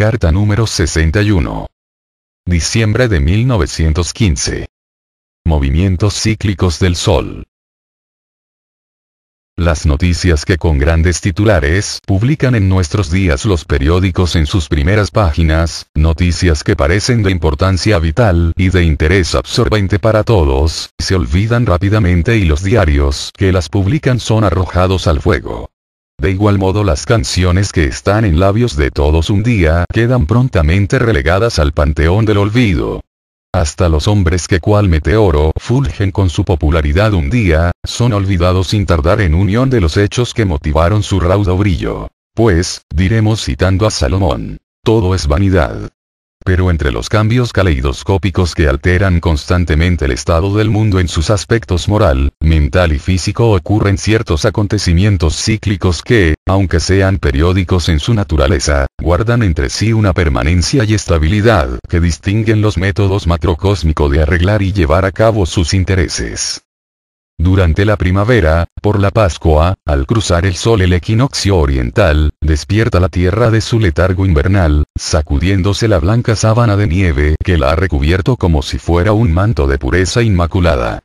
Carta número 61. Diciembre de 1915. Movimientos cíclicos del Sol. Las noticias que con grandes titulares publican en nuestros días los periódicos en sus primeras páginas, noticias que parecen de importancia vital y de interés absorbente para todos, se olvidan rápidamente y los diarios que las publican son arrojados al fuego. De igual modo las canciones que están en labios de todos un día quedan prontamente relegadas al panteón del olvido. Hasta los hombres que cual meteoro fulgen con su popularidad un día, son olvidados sin tardar en unión de los hechos que motivaron su raudo brillo. Pues, diremos citando a Salomón, todo es vanidad. Pero entre los cambios caleidoscópicos que alteran constantemente el estado del mundo en sus aspectos moral, mental y físico ocurren ciertos acontecimientos cíclicos que, aunque sean periódicos en su naturaleza, guardan entre sí una permanencia y estabilidad que distinguen los métodos macrocósmico de arreglar y llevar a cabo sus intereses. Durante la primavera, por la Pascua, al cruzar el sol el equinoccio oriental, despierta la tierra de su letargo invernal, sacudiéndose la blanca sábana de nieve que la ha recubierto como si fuera un manto de pureza inmaculada.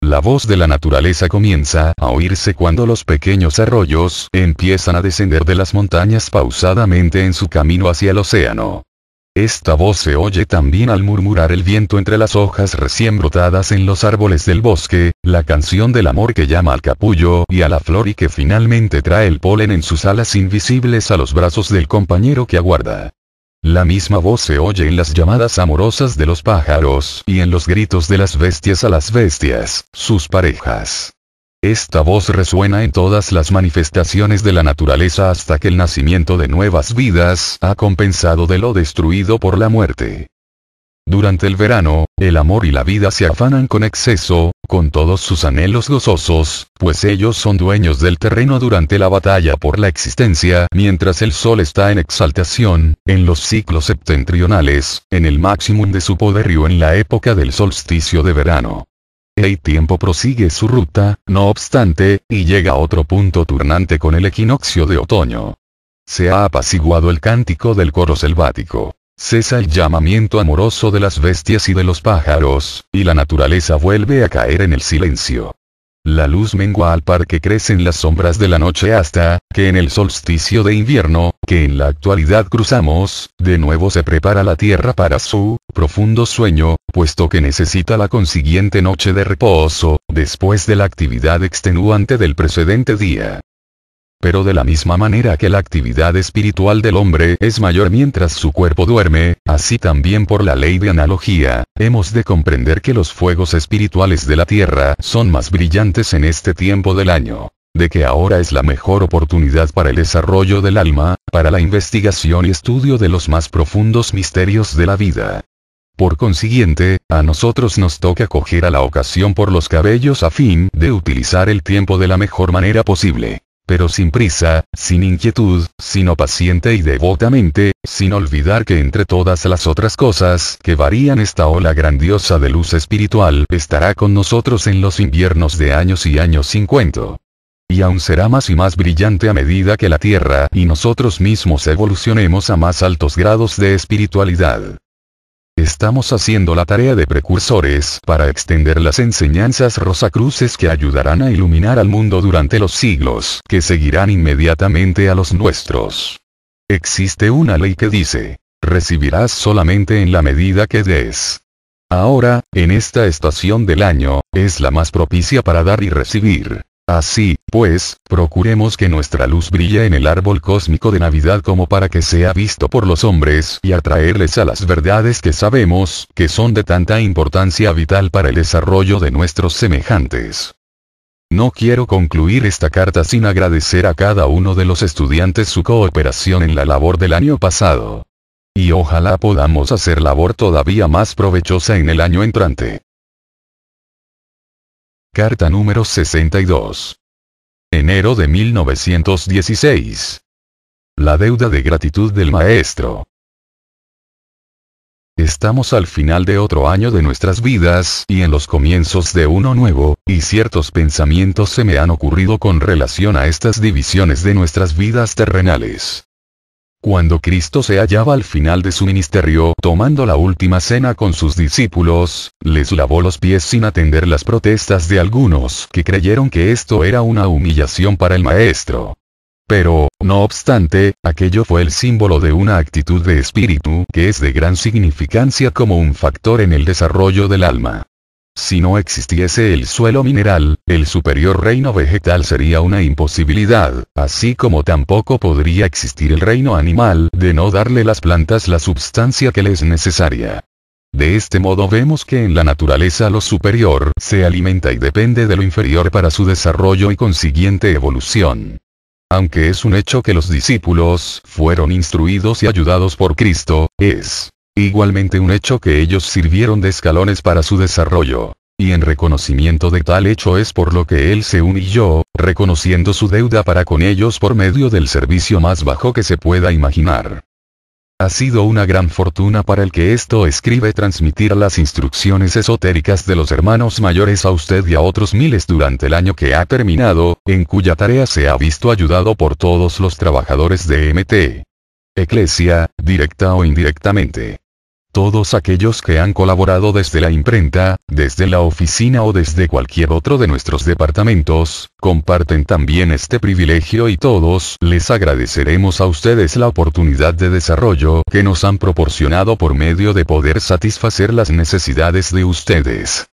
La voz de la naturaleza comienza a oírse cuando los pequeños arroyos empiezan a descender de las montañas pausadamente en su camino hacia el océano. Esta voz se oye también al murmurar el viento entre las hojas recién brotadas en los árboles del bosque, la canción del amor que llama al capullo y a la flor y que finalmente trae el polen en sus alas invisibles a los brazos del compañero que aguarda. La misma voz se oye en las llamadas amorosas de los pájaros y en los gritos de las bestias a las bestias, sus parejas. Esta voz resuena en todas las manifestaciones de la naturaleza hasta que el nacimiento de nuevas vidas ha compensado de lo destruido por la muerte. Durante el verano, el amor y la vida se afanan con exceso, con todos sus anhelos gozosos, pues ellos son dueños del terreno durante la batalla por la existencia, mientras el sol está en exaltación, en los ciclos septentrionales, en el máximo de su poderío en la época del solsticio de verano el tiempo prosigue su ruta, no obstante, y llega a otro punto turnante con el equinoccio de otoño. Se ha apaciguado el cántico del coro selvático. Cesa el llamamiento amoroso de las bestias y de los pájaros, y la naturaleza vuelve a caer en el silencio. La luz mengua al par que crecen las sombras de la noche hasta, que en el solsticio de invierno, que en la actualidad cruzamos, de nuevo se prepara la tierra para su profundo sueño, puesto que necesita la consiguiente noche de reposo, después de la actividad extenuante del precedente día. Pero de la misma manera que la actividad espiritual del hombre es mayor mientras su cuerpo duerme, así también por la ley de analogía, hemos de comprender que los fuegos espirituales de la tierra son más brillantes en este tiempo del año de que ahora es la mejor oportunidad para el desarrollo del alma, para la investigación y estudio de los más profundos misterios de la vida. Por consiguiente, a nosotros nos toca coger a la ocasión por los cabellos a fin de utilizar el tiempo de la mejor manera posible pero sin prisa, sin inquietud, sino paciente y devotamente, sin olvidar que entre todas las otras cosas que varían esta ola grandiosa de luz espiritual estará con nosotros en los inviernos de años y años 50. Y aún será más y más brillante a medida que la Tierra y nosotros mismos evolucionemos a más altos grados de espiritualidad. Estamos haciendo la tarea de precursores para extender las enseñanzas rosacruces que ayudarán a iluminar al mundo durante los siglos que seguirán inmediatamente a los nuestros. Existe una ley que dice, recibirás solamente en la medida que des. Ahora, en esta estación del año, es la más propicia para dar y recibir. Así, pues, procuremos que nuestra luz brille en el árbol cósmico de Navidad como para que sea visto por los hombres y atraerles a las verdades que sabemos, que son de tanta importancia vital para el desarrollo de nuestros semejantes. No quiero concluir esta carta sin agradecer a cada uno de los estudiantes su cooperación en la labor del año pasado. Y ojalá podamos hacer labor todavía más provechosa en el año entrante. Carta número 62. Enero de 1916. La deuda de gratitud del maestro. Estamos al final de otro año de nuestras vidas y en los comienzos de uno nuevo, y ciertos pensamientos se me han ocurrido con relación a estas divisiones de nuestras vidas terrenales. Cuando Cristo se hallaba al final de su ministerio tomando la última cena con sus discípulos, les lavó los pies sin atender las protestas de algunos que creyeron que esto era una humillación para el Maestro. Pero, no obstante, aquello fue el símbolo de una actitud de espíritu que es de gran significancia como un factor en el desarrollo del alma. Si no existiese el suelo mineral, el superior reino vegetal sería una imposibilidad, así como tampoco podría existir el reino animal de no darle las plantas la substancia que les es necesaria. De este modo vemos que en la naturaleza lo superior se alimenta y depende de lo inferior para su desarrollo y consiguiente evolución. Aunque es un hecho que los discípulos fueron instruidos y ayudados por Cristo, es Igualmente un hecho que ellos sirvieron de escalones para su desarrollo. Y en reconocimiento de tal hecho es por lo que él se unió, reconociendo su deuda para con ellos por medio del servicio más bajo que se pueda imaginar. Ha sido una gran fortuna para el que esto escribe transmitir las instrucciones esotéricas de los hermanos mayores a usted y a otros miles durante el año que ha terminado, en cuya tarea se ha visto ayudado por todos los trabajadores de MT. Eclesia, directa o indirectamente. Todos aquellos que han colaborado desde la imprenta, desde la oficina o desde cualquier otro de nuestros departamentos, comparten también este privilegio y todos les agradeceremos a ustedes la oportunidad de desarrollo que nos han proporcionado por medio de poder satisfacer las necesidades de ustedes.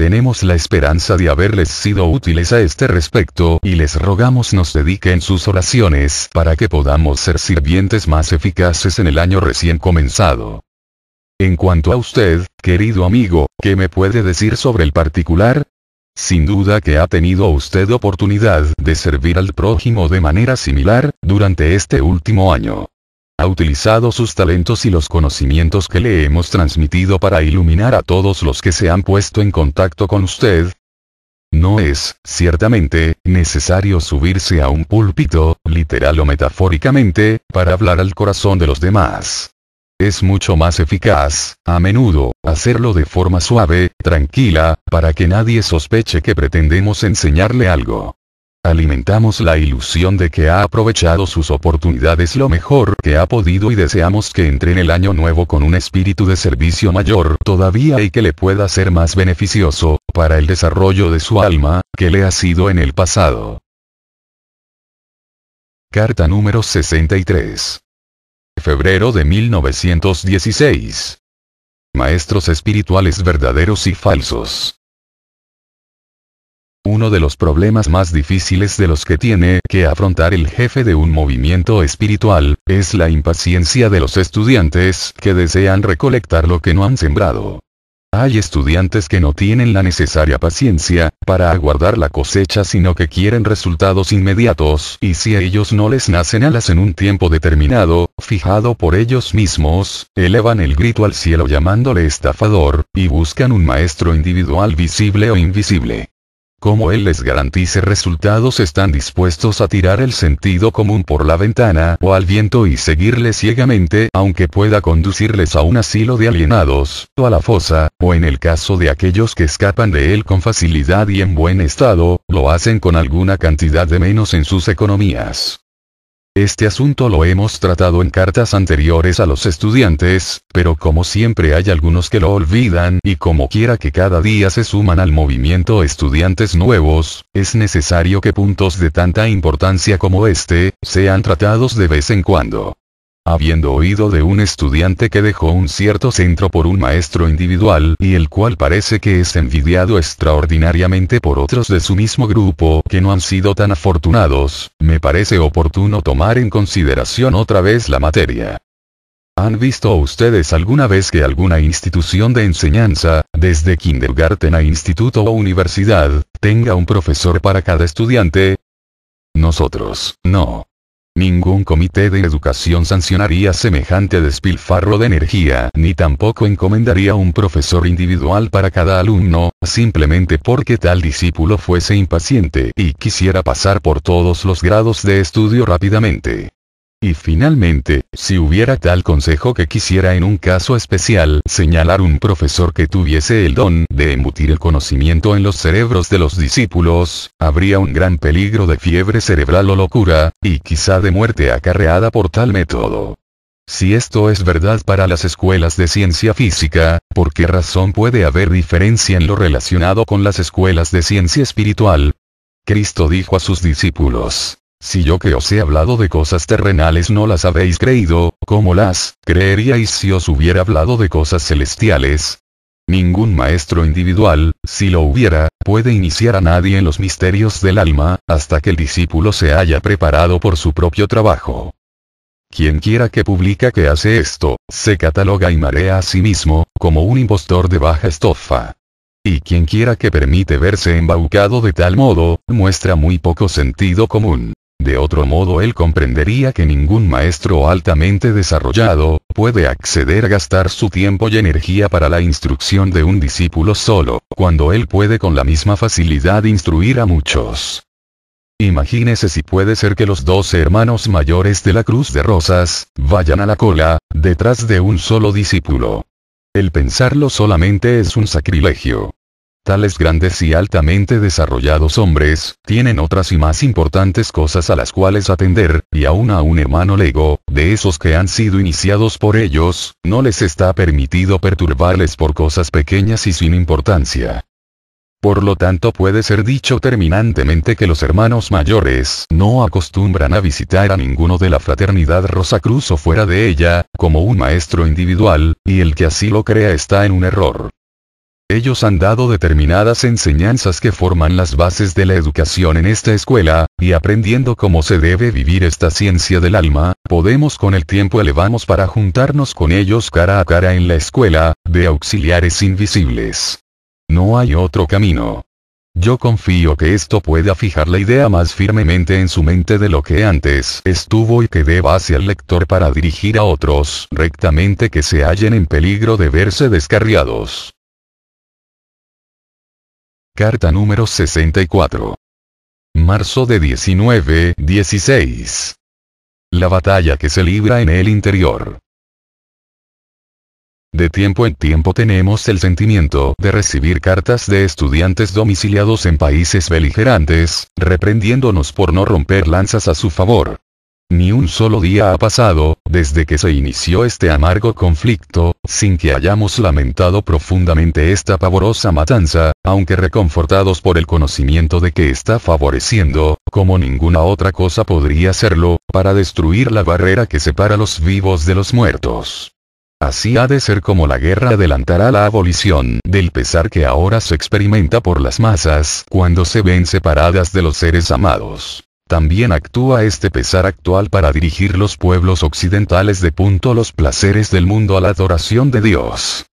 Tenemos la esperanza de haberles sido útiles a este respecto y les rogamos nos dediquen sus oraciones para que podamos ser sirvientes más eficaces en el año recién comenzado. En cuanto a usted, querido amigo, ¿qué me puede decir sobre el particular? Sin duda que ha tenido usted oportunidad de servir al prójimo de manera similar, durante este último año ha utilizado sus talentos y los conocimientos que le hemos transmitido para iluminar a todos los que se han puesto en contacto con usted. No es, ciertamente, necesario subirse a un púlpito, literal o metafóricamente, para hablar al corazón de los demás. Es mucho más eficaz, a menudo, hacerlo de forma suave, tranquila, para que nadie sospeche que pretendemos enseñarle algo. Alimentamos la ilusión de que ha aprovechado sus oportunidades lo mejor que ha podido y deseamos que entre en el año nuevo con un espíritu de servicio mayor todavía y que le pueda ser más beneficioso, para el desarrollo de su alma, que le ha sido en el pasado. Carta número 63. Febrero de 1916. Maestros espirituales verdaderos y falsos. Uno de los problemas más difíciles de los que tiene que afrontar el jefe de un movimiento espiritual, es la impaciencia de los estudiantes que desean recolectar lo que no han sembrado. Hay estudiantes que no tienen la necesaria paciencia para aguardar la cosecha sino que quieren resultados inmediatos y si a ellos no les nacen alas en un tiempo determinado, fijado por ellos mismos, elevan el grito al cielo llamándole estafador, y buscan un maestro individual visible o invisible. Como él les garantice resultados están dispuestos a tirar el sentido común por la ventana o al viento y seguirle ciegamente aunque pueda conducirles a un asilo de alienados, o a la fosa, o en el caso de aquellos que escapan de él con facilidad y en buen estado, lo hacen con alguna cantidad de menos en sus economías. Este asunto lo hemos tratado en cartas anteriores a los estudiantes, pero como siempre hay algunos que lo olvidan y como quiera que cada día se suman al movimiento estudiantes nuevos, es necesario que puntos de tanta importancia como este, sean tratados de vez en cuando habiendo oído de un estudiante que dejó un cierto centro por un maestro individual y el cual parece que es envidiado extraordinariamente por otros de su mismo grupo que no han sido tan afortunados, me parece oportuno tomar en consideración otra vez la materia. ¿Han visto ustedes alguna vez que alguna institución de enseñanza, desde kindergarten a instituto o universidad, tenga un profesor para cada estudiante? Nosotros, no. Ningún comité de educación sancionaría semejante despilfarro de energía, ni tampoco encomendaría un profesor individual para cada alumno, simplemente porque tal discípulo fuese impaciente y quisiera pasar por todos los grados de estudio rápidamente. Y finalmente, si hubiera tal consejo que quisiera en un caso especial señalar un profesor que tuviese el don de embutir el conocimiento en los cerebros de los discípulos, habría un gran peligro de fiebre cerebral o locura, y quizá de muerte acarreada por tal método. Si esto es verdad para las escuelas de ciencia física, ¿por qué razón puede haber diferencia en lo relacionado con las escuelas de ciencia espiritual? Cristo dijo a sus discípulos, si yo que os he hablado de cosas terrenales no las habéis creído, ¿cómo las creeríais si os hubiera hablado de cosas celestiales? Ningún maestro individual, si lo hubiera, puede iniciar a nadie en los misterios del alma, hasta que el discípulo se haya preparado por su propio trabajo. Quien quiera que publica que hace esto, se cataloga y marea a sí mismo, como un impostor de baja estofa. Y quien quiera que permite verse embaucado de tal modo, muestra muy poco sentido común. De otro modo él comprendería que ningún maestro altamente desarrollado, puede acceder a gastar su tiempo y energía para la instrucción de un discípulo solo, cuando él puede con la misma facilidad instruir a muchos. Imagínese si puede ser que los dos hermanos mayores de la Cruz de Rosas, vayan a la cola, detrás de un solo discípulo. El pensarlo solamente es un sacrilegio. Tales grandes y altamente desarrollados hombres, tienen otras y más importantes cosas a las cuales atender, y aún a un hermano lego, de esos que han sido iniciados por ellos, no les está permitido perturbarles por cosas pequeñas y sin importancia. Por lo tanto puede ser dicho terminantemente que los hermanos mayores no acostumbran a visitar a ninguno de la fraternidad Rosacruz o fuera de ella, como un maestro individual, y el que así lo crea está en un error. Ellos han dado determinadas enseñanzas que forman las bases de la educación en esta escuela, y aprendiendo cómo se debe vivir esta ciencia del alma, podemos con el tiempo elevamos para juntarnos con ellos cara a cara en la escuela, de auxiliares invisibles. No hay otro camino. Yo confío que esto pueda fijar la idea más firmemente en su mente de lo que antes estuvo y que deba hacia el lector para dirigir a otros rectamente que se hallen en peligro de verse descarriados. Carta número 64. Marzo de 19, 16. La batalla que se libra en el interior. De tiempo en tiempo tenemos el sentimiento de recibir cartas de estudiantes domiciliados en países beligerantes, reprendiéndonos por no romper lanzas a su favor. Ni un solo día ha pasado, desde que se inició este amargo conflicto, sin que hayamos lamentado profundamente esta pavorosa matanza, aunque reconfortados por el conocimiento de que está favoreciendo, como ninguna otra cosa podría hacerlo, para destruir la barrera que separa los vivos de los muertos. Así ha de ser como la guerra adelantará la abolición del pesar que ahora se experimenta por las masas cuando se ven separadas de los seres amados. También actúa este pesar actual para dirigir los pueblos occidentales de punto los placeres del mundo a la adoración de Dios.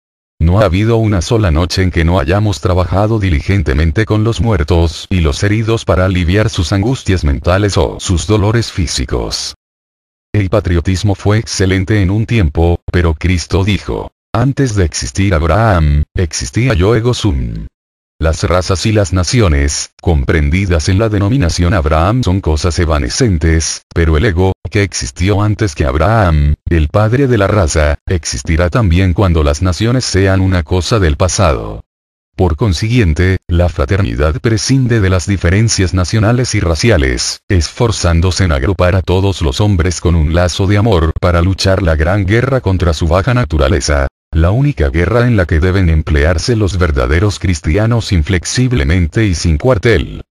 No ha habido una sola noche en que no hayamos trabajado diligentemente con los muertos y los heridos para aliviar sus angustias mentales o sus dolores físicos. El patriotismo fue excelente en un tiempo, pero Cristo dijo, antes de existir Abraham, existía yo ego las razas y las naciones, comprendidas en la denominación Abraham son cosas evanescentes, pero el ego, que existió antes que Abraham, el padre de la raza, existirá también cuando las naciones sean una cosa del pasado. Por consiguiente, la fraternidad prescinde de las diferencias nacionales y raciales, esforzándose en agrupar a todos los hombres con un lazo de amor para luchar la gran guerra contra su baja naturaleza, la única guerra en la que deben emplearse los verdaderos cristianos inflexiblemente y sin cuartel.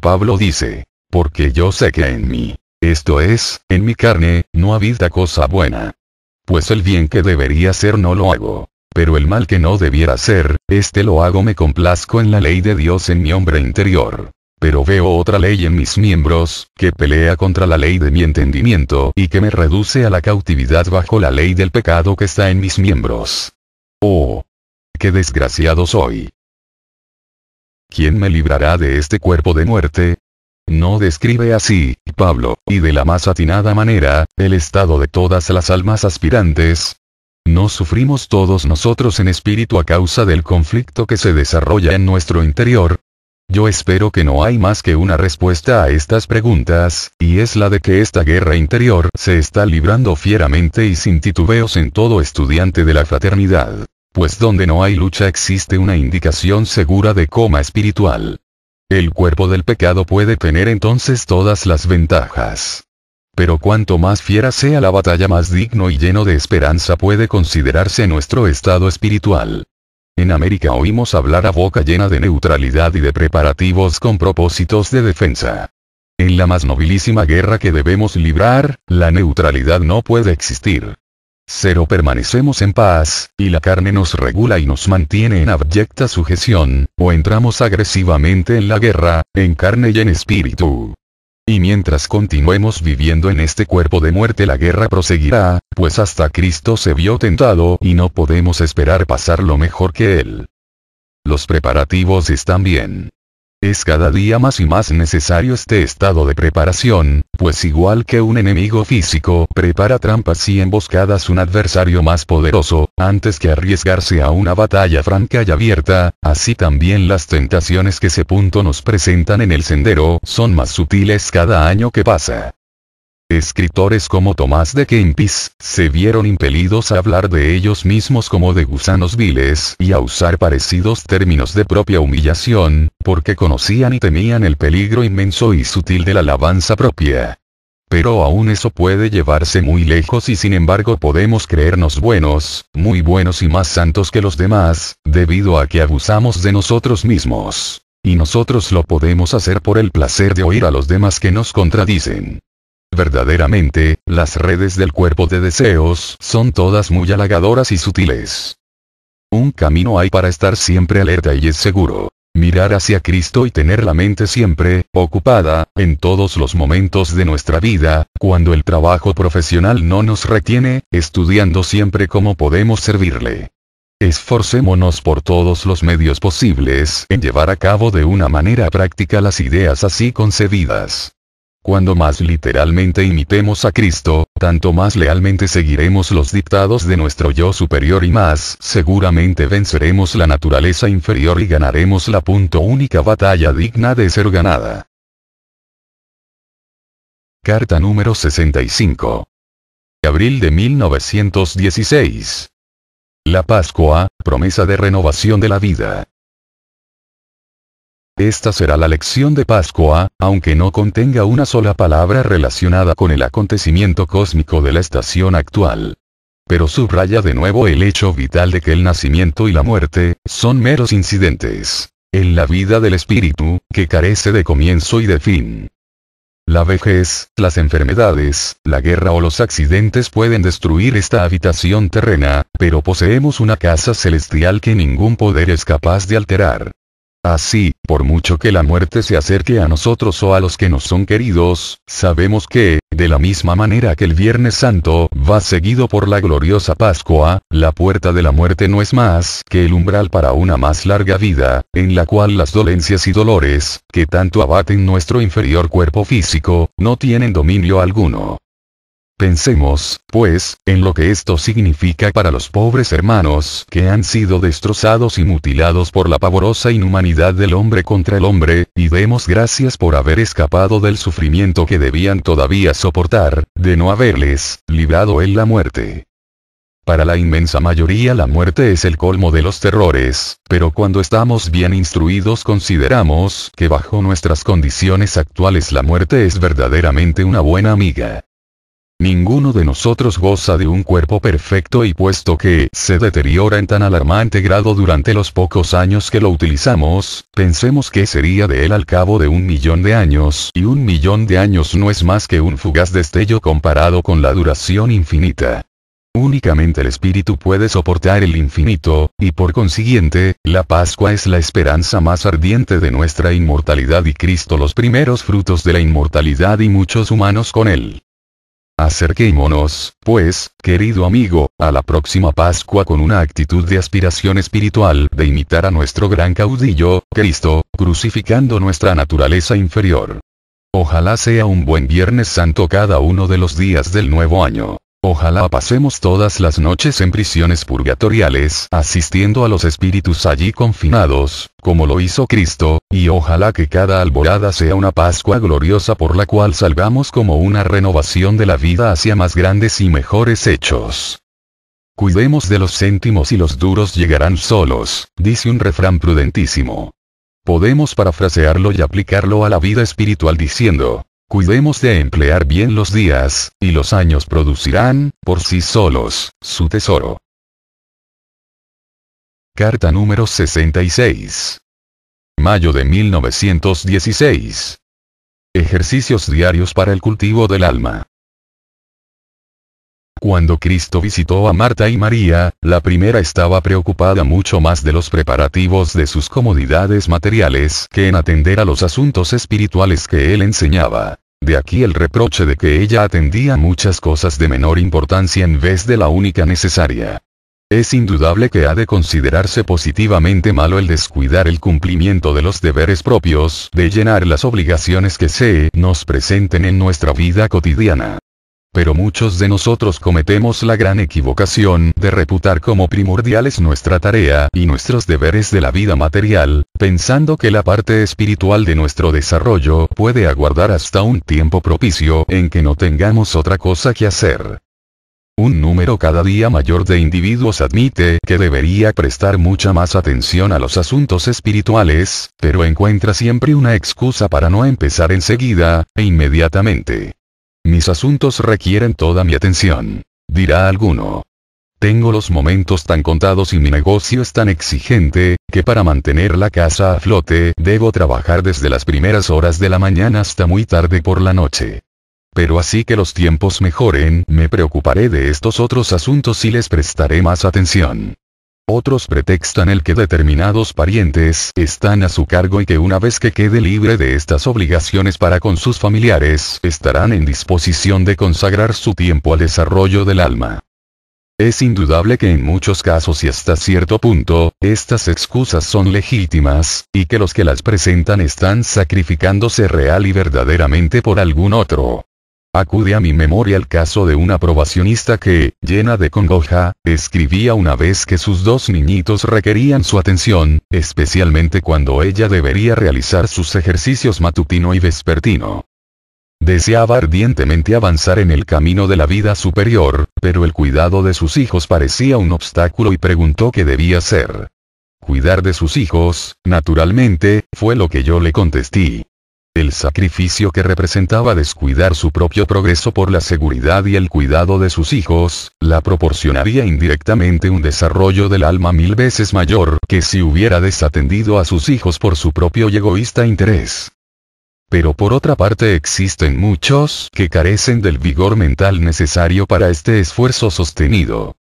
Pablo dice, porque yo sé que en mí, esto es, en mi carne, no habita cosa buena. Pues el bien que debería ser no lo hago, pero el mal que no debiera ser, este lo hago me complazco en la ley de Dios en mi hombre interior pero veo otra ley en mis miembros, que pelea contra la ley de mi entendimiento y que me reduce a la cautividad bajo la ley del pecado que está en mis miembros. Oh, qué desgraciado soy. ¿Quién me librará de este cuerpo de muerte? No describe así, Pablo, y de la más atinada manera, el estado de todas las almas aspirantes. No sufrimos todos nosotros en espíritu a causa del conflicto que se desarrolla en nuestro interior, yo espero que no hay más que una respuesta a estas preguntas, y es la de que esta guerra interior se está librando fieramente y sin titubeos en todo estudiante de la fraternidad. Pues donde no hay lucha existe una indicación segura de coma espiritual. El cuerpo del pecado puede tener entonces todas las ventajas. Pero cuanto más fiera sea la batalla más digno y lleno de esperanza puede considerarse nuestro estado espiritual. En América oímos hablar a boca llena de neutralidad y de preparativos con propósitos de defensa. En la más nobilísima guerra que debemos librar, la neutralidad no puede existir. Cero permanecemos en paz, y la carne nos regula y nos mantiene en abyecta sujeción, o entramos agresivamente en la guerra, en carne y en espíritu. Y mientras continuemos viviendo en este cuerpo de muerte la guerra proseguirá, pues hasta Cristo se vio tentado y no podemos esperar pasar lo mejor que Él. Los preparativos están bien. Es cada día más y más necesario este estado de preparación, pues igual que un enemigo físico prepara trampas y emboscadas un adversario más poderoso, antes que arriesgarse a una batalla franca y abierta, así también las tentaciones que ese punto nos presentan en el sendero son más sutiles cada año que pasa. Escritores como Tomás de Kempis, se vieron impelidos a hablar de ellos mismos como de gusanos viles y a usar parecidos términos de propia humillación, porque conocían y temían el peligro inmenso y sutil de la alabanza propia. Pero aún eso puede llevarse muy lejos y sin embargo podemos creernos buenos, muy buenos y más santos que los demás, debido a que abusamos de nosotros mismos. Y nosotros lo podemos hacer por el placer de oír a los demás que nos contradicen. Verdaderamente, las redes del cuerpo de deseos son todas muy halagadoras y sutiles. Un camino hay para estar siempre alerta y es seguro. Mirar hacia Cristo y tener la mente siempre, ocupada, en todos los momentos de nuestra vida, cuando el trabajo profesional no nos retiene, estudiando siempre cómo podemos servirle. Esforcémonos por todos los medios posibles en llevar a cabo de una manera práctica las ideas así concebidas. Cuando más literalmente imitemos a Cristo, tanto más lealmente seguiremos los dictados de nuestro yo superior y más seguramente venceremos la naturaleza inferior y ganaremos la punto única batalla digna de ser ganada. Carta número 65. Abril de 1916. La Pascua, promesa de renovación de la vida. Esta será la lección de Pascua, aunque no contenga una sola palabra relacionada con el acontecimiento cósmico de la estación actual. Pero subraya de nuevo el hecho vital de que el nacimiento y la muerte, son meros incidentes. En la vida del espíritu, que carece de comienzo y de fin. La vejez, las enfermedades, la guerra o los accidentes pueden destruir esta habitación terrena, pero poseemos una casa celestial que ningún poder es capaz de alterar. Así, por mucho que la muerte se acerque a nosotros o a los que nos son queridos, sabemos que, de la misma manera que el Viernes Santo va seguido por la gloriosa Pascua, la puerta de la muerte no es más que el umbral para una más larga vida, en la cual las dolencias y dolores, que tanto abaten nuestro inferior cuerpo físico, no tienen dominio alguno. Pensemos, pues, en lo que esto significa para los pobres hermanos que han sido destrozados y mutilados por la pavorosa inhumanidad del hombre contra el hombre, y demos gracias por haber escapado del sufrimiento que debían todavía soportar, de no haberles librado en la muerte. Para la inmensa mayoría la muerte es el colmo de los terrores, pero cuando estamos bien instruidos consideramos que bajo nuestras condiciones actuales la muerte es verdaderamente una buena amiga. Ninguno de nosotros goza de un cuerpo perfecto y puesto que se deteriora en tan alarmante grado durante los pocos años que lo utilizamos, pensemos que sería de él al cabo de un millón de años y un millón de años no es más que un fugaz destello comparado con la duración infinita. Únicamente el espíritu puede soportar el infinito, y por consiguiente, la Pascua es la esperanza más ardiente de nuestra inmortalidad y Cristo los primeros frutos de la inmortalidad y muchos humanos con él. Acerquémonos, pues, querido amigo, a la próxima Pascua con una actitud de aspiración espiritual de imitar a nuestro gran caudillo, Cristo, crucificando nuestra naturaleza inferior. Ojalá sea un buen Viernes Santo cada uno de los días del nuevo año. Ojalá pasemos todas las noches en prisiones purgatoriales, asistiendo a los espíritus allí confinados, como lo hizo Cristo, y ojalá que cada alborada sea una Pascua gloriosa por la cual salgamos como una renovación de la vida hacia más grandes y mejores hechos. Cuidemos de los céntimos y los duros llegarán solos, dice un refrán prudentísimo. Podemos parafrasearlo y aplicarlo a la vida espiritual diciendo, Cuidemos de emplear bien los días, y los años producirán, por sí solos, su tesoro. Carta número 66. Mayo de 1916. Ejercicios diarios para el cultivo del alma cuando Cristo visitó a Marta y María, la primera estaba preocupada mucho más de los preparativos de sus comodidades materiales que en atender a los asuntos espirituales que él enseñaba. De aquí el reproche de que ella atendía muchas cosas de menor importancia en vez de la única necesaria. Es indudable que ha de considerarse positivamente malo el descuidar el cumplimiento de los deberes propios, de llenar las obligaciones que se nos presenten en nuestra vida cotidiana. Pero muchos de nosotros cometemos la gran equivocación de reputar como primordiales nuestra tarea y nuestros deberes de la vida material, pensando que la parte espiritual de nuestro desarrollo puede aguardar hasta un tiempo propicio en que no tengamos otra cosa que hacer. Un número cada día mayor de individuos admite que debería prestar mucha más atención a los asuntos espirituales, pero encuentra siempre una excusa para no empezar enseguida, e inmediatamente. Mis asuntos requieren toda mi atención. Dirá alguno. Tengo los momentos tan contados y mi negocio es tan exigente, que para mantener la casa a flote, debo trabajar desde las primeras horas de la mañana hasta muy tarde por la noche. Pero así que los tiempos mejoren, me preocuparé de estos otros asuntos y les prestaré más atención. Otros pretextan el que determinados parientes están a su cargo y que una vez que quede libre de estas obligaciones para con sus familiares, estarán en disposición de consagrar su tiempo al desarrollo del alma. Es indudable que en muchos casos y hasta cierto punto, estas excusas son legítimas, y que los que las presentan están sacrificándose real y verdaderamente por algún otro. Acude a mi memoria el caso de una aprobacionista que, llena de congoja, escribía una vez que sus dos niñitos requerían su atención, especialmente cuando ella debería realizar sus ejercicios matutino y vespertino. Deseaba ardientemente avanzar en el camino de la vida superior, pero el cuidado de sus hijos parecía un obstáculo y preguntó qué debía hacer. Cuidar de sus hijos, naturalmente, fue lo que yo le contesté el sacrificio que representaba descuidar su propio progreso por la seguridad y el cuidado de sus hijos, la proporcionaría indirectamente un desarrollo del alma mil veces mayor que si hubiera desatendido a sus hijos por su propio y egoísta interés. Pero por otra parte existen muchos que carecen del vigor mental necesario para este esfuerzo sostenido.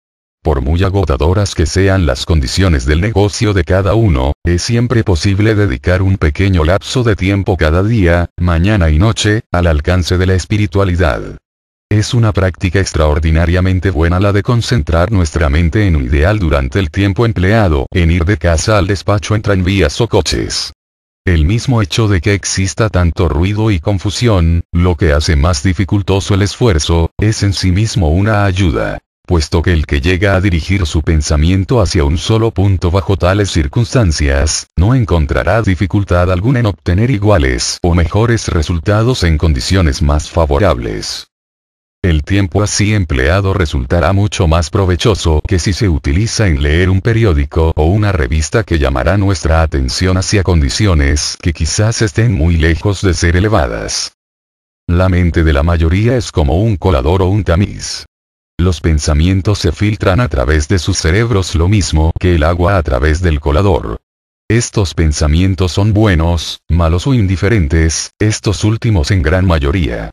Por muy agotadoras que sean las condiciones del negocio de cada uno, es siempre posible dedicar un pequeño lapso de tiempo cada día, mañana y noche, al alcance de la espiritualidad. Es una práctica extraordinariamente buena la de concentrar nuestra mente en un ideal durante el tiempo empleado en ir de casa al despacho en tranvías o coches. El mismo hecho de que exista tanto ruido y confusión, lo que hace más dificultoso el esfuerzo, es en sí mismo una ayuda puesto que el que llega a dirigir su pensamiento hacia un solo punto bajo tales circunstancias, no encontrará dificultad alguna en obtener iguales o mejores resultados en condiciones más favorables. El tiempo así empleado resultará mucho más provechoso que si se utiliza en leer un periódico o una revista que llamará nuestra atención hacia condiciones que quizás estén muy lejos de ser elevadas. La mente de la mayoría es como un colador o un tamiz. Los pensamientos se filtran a través de sus cerebros lo mismo que el agua a través del colador. Estos pensamientos son buenos, malos o indiferentes, estos últimos en gran mayoría.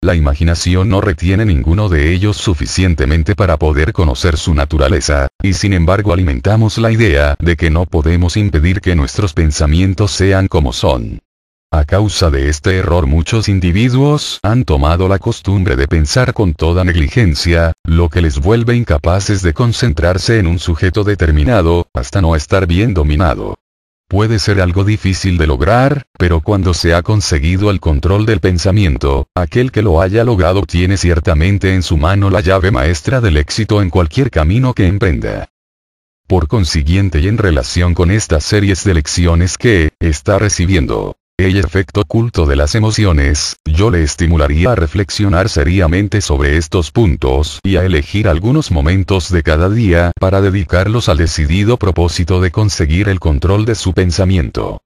La imaginación no retiene ninguno de ellos suficientemente para poder conocer su naturaleza, y sin embargo alimentamos la idea de que no podemos impedir que nuestros pensamientos sean como son. A causa de este error muchos individuos han tomado la costumbre de pensar con toda negligencia, lo que les vuelve incapaces de concentrarse en un sujeto determinado, hasta no estar bien dominado. Puede ser algo difícil de lograr, pero cuando se ha conseguido el control del pensamiento, aquel que lo haya logrado tiene ciertamente en su mano la llave maestra del éxito en cualquier camino que emprenda. Por consiguiente y en relación con estas series de lecciones que, está recibiendo, el efecto oculto de las emociones, yo le estimularía a reflexionar seriamente sobre estos puntos y a elegir algunos momentos de cada día para dedicarlos al decidido propósito de conseguir el control de su pensamiento.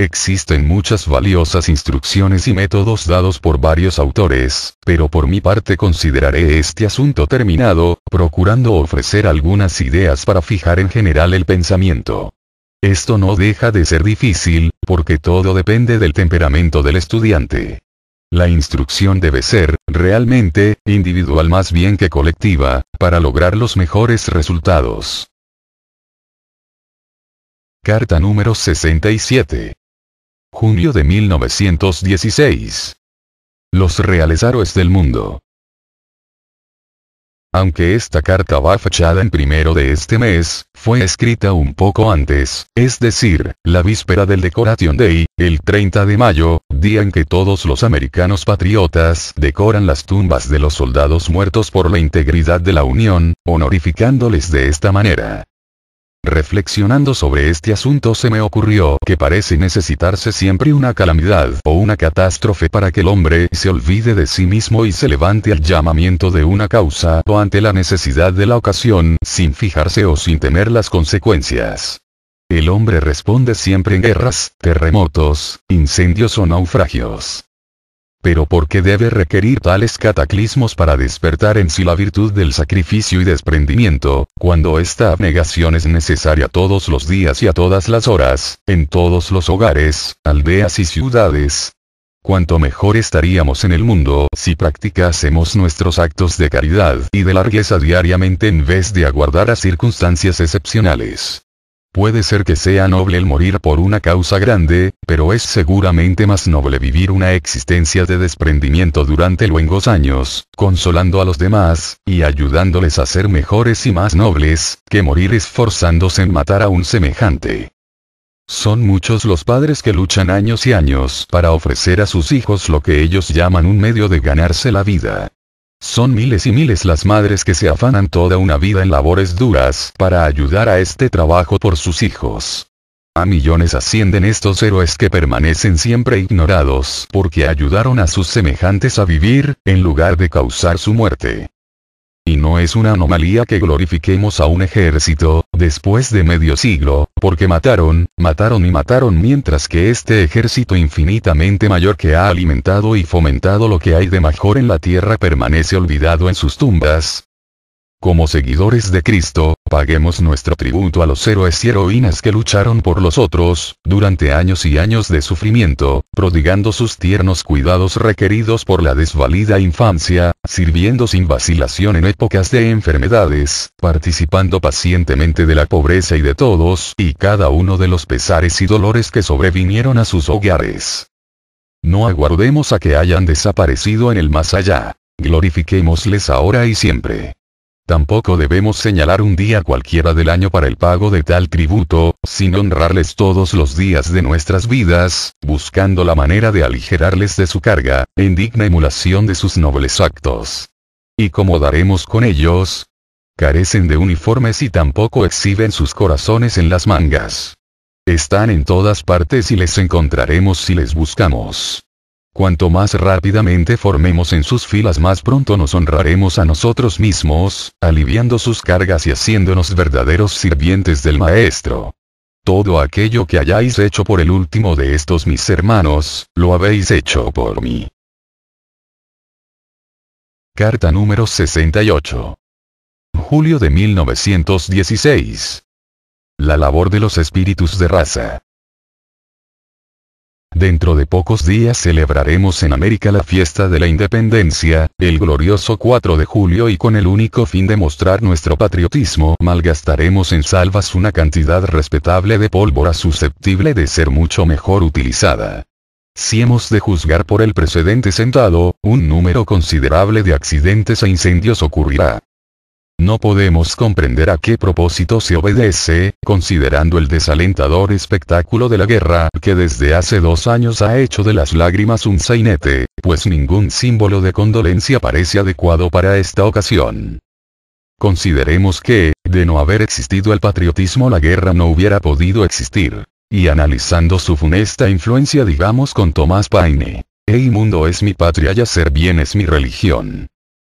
Existen muchas valiosas instrucciones y métodos dados por varios autores, pero por mi parte consideraré este asunto terminado, procurando ofrecer algunas ideas para fijar en general el pensamiento. Esto no deja de ser difícil, porque todo depende del temperamento del estudiante. La instrucción debe ser, realmente, individual más bien que colectiva, para lograr los mejores resultados. Carta número 67. Junio de 1916. Los reales héroes del mundo. Aunque esta carta va fachada en primero de este mes, fue escrita un poco antes, es decir, la víspera del Decoration Day, el 30 de mayo, día en que todos los americanos patriotas decoran las tumbas de los soldados muertos por la integridad de la Unión, honorificándoles de esta manera. Reflexionando sobre este asunto se me ocurrió que parece necesitarse siempre una calamidad o una catástrofe para que el hombre se olvide de sí mismo y se levante al llamamiento de una causa o ante la necesidad de la ocasión, sin fijarse o sin temer las consecuencias. El hombre responde siempre en guerras, terremotos, incendios o naufragios. Pero ¿por qué debe requerir tales cataclismos para despertar en sí la virtud del sacrificio y desprendimiento, cuando esta abnegación es necesaria todos los días y a todas las horas, en todos los hogares, aldeas y ciudades? Cuanto mejor estaríamos en el mundo si practicásemos nuestros actos de caridad y de largueza diariamente en vez de aguardar a circunstancias excepcionales. Puede ser que sea noble el morir por una causa grande, pero es seguramente más noble vivir una existencia de desprendimiento durante luengos años, consolando a los demás, y ayudándoles a ser mejores y más nobles, que morir esforzándose en matar a un semejante. Son muchos los padres que luchan años y años para ofrecer a sus hijos lo que ellos llaman un medio de ganarse la vida. Son miles y miles las madres que se afanan toda una vida en labores duras para ayudar a este trabajo por sus hijos. A millones ascienden estos héroes que permanecen siempre ignorados porque ayudaron a sus semejantes a vivir, en lugar de causar su muerte. Y no es una anomalía que glorifiquemos a un ejército, después de medio siglo, porque mataron, mataron y mataron mientras que este ejército infinitamente mayor que ha alimentado y fomentado lo que hay de mejor en la tierra permanece olvidado en sus tumbas. Como seguidores de Cristo, Paguemos nuestro tributo a los héroes y heroínas que lucharon por los otros, durante años y años de sufrimiento, prodigando sus tiernos cuidados requeridos por la desvalida infancia, sirviendo sin vacilación en épocas de enfermedades, participando pacientemente de la pobreza y de todos y cada uno de los pesares y dolores que sobrevinieron a sus hogares. No aguardemos a que hayan desaparecido en el más allá. Glorifiquémosles ahora y siempre. Tampoco debemos señalar un día cualquiera del año para el pago de tal tributo, sino honrarles todos los días de nuestras vidas, buscando la manera de aligerarles de su carga, en digna emulación de sus nobles actos. ¿Y cómo daremos con ellos? Carecen de uniformes y tampoco exhiben sus corazones en las mangas. Están en todas partes y les encontraremos si les buscamos. Cuanto más rápidamente formemos en sus filas más pronto nos honraremos a nosotros mismos, aliviando sus cargas y haciéndonos verdaderos sirvientes del Maestro. Todo aquello que hayáis hecho por el último de estos mis hermanos, lo habéis hecho por mí. Carta número 68. Julio de 1916. La labor de los espíritus de raza. Dentro de pocos días celebraremos en América la fiesta de la independencia, el glorioso 4 de julio y con el único fin de mostrar nuestro patriotismo malgastaremos en salvas una cantidad respetable de pólvora susceptible de ser mucho mejor utilizada. Si hemos de juzgar por el precedente sentado, un número considerable de accidentes e incendios ocurrirá. No podemos comprender a qué propósito se obedece, considerando el desalentador espectáculo de la guerra que desde hace dos años ha hecho de las lágrimas un sainete, pues ningún símbolo de condolencia parece adecuado para esta ocasión. Consideremos que, de no haber existido el patriotismo la guerra no hubiera podido existir. Y analizando su funesta influencia digamos con Tomás Paine, e mundo es mi patria y hacer bien es mi religión.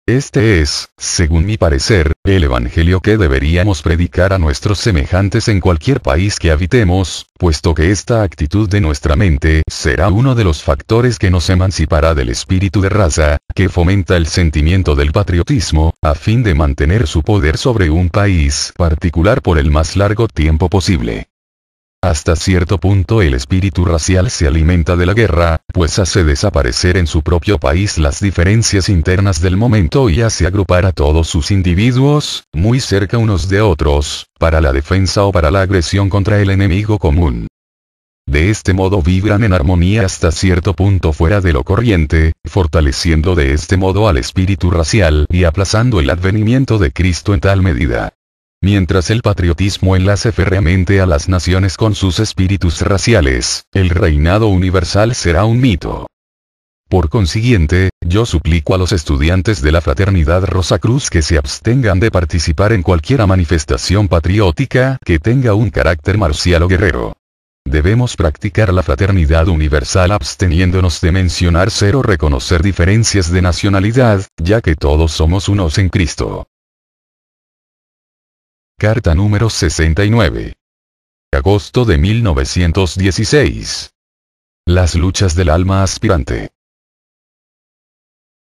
Este es, según mi parecer, el Evangelio que deberíamos predicar a nuestros semejantes en cualquier país que habitemos, puesto que esta actitud de nuestra mente será uno de los factores que nos emancipará del espíritu de raza, que fomenta el sentimiento del patriotismo, a fin de mantener su poder sobre un país particular por el más largo tiempo posible. Hasta cierto punto el espíritu racial se alimenta de la guerra, pues hace desaparecer en su propio país las diferencias internas del momento y hace agrupar a todos sus individuos, muy cerca unos de otros, para la defensa o para la agresión contra el enemigo común. De este modo vibran en armonía hasta cierto punto fuera de lo corriente, fortaleciendo de este modo al espíritu racial y aplazando el advenimiento de Cristo en tal medida. Mientras el patriotismo enlace férreamente a las naciones con sus espíritus raciales, el reinado universal será un mito. Por consiguiente, yo suplico a los estudiantes de la Fraternidad Rosa Cruz que se abstengan de participar en cualquier manifestación patriótica que tenga un carácter marcial o guerrero. Debemos practicar la fraternidad universal absteniéndonos de mencionar cero o reconocer diferencias de nacionalidad, ya que todos somos unos en Cristo. Carta número 69. Agosto de 1916. Las luchas del alma aspirante.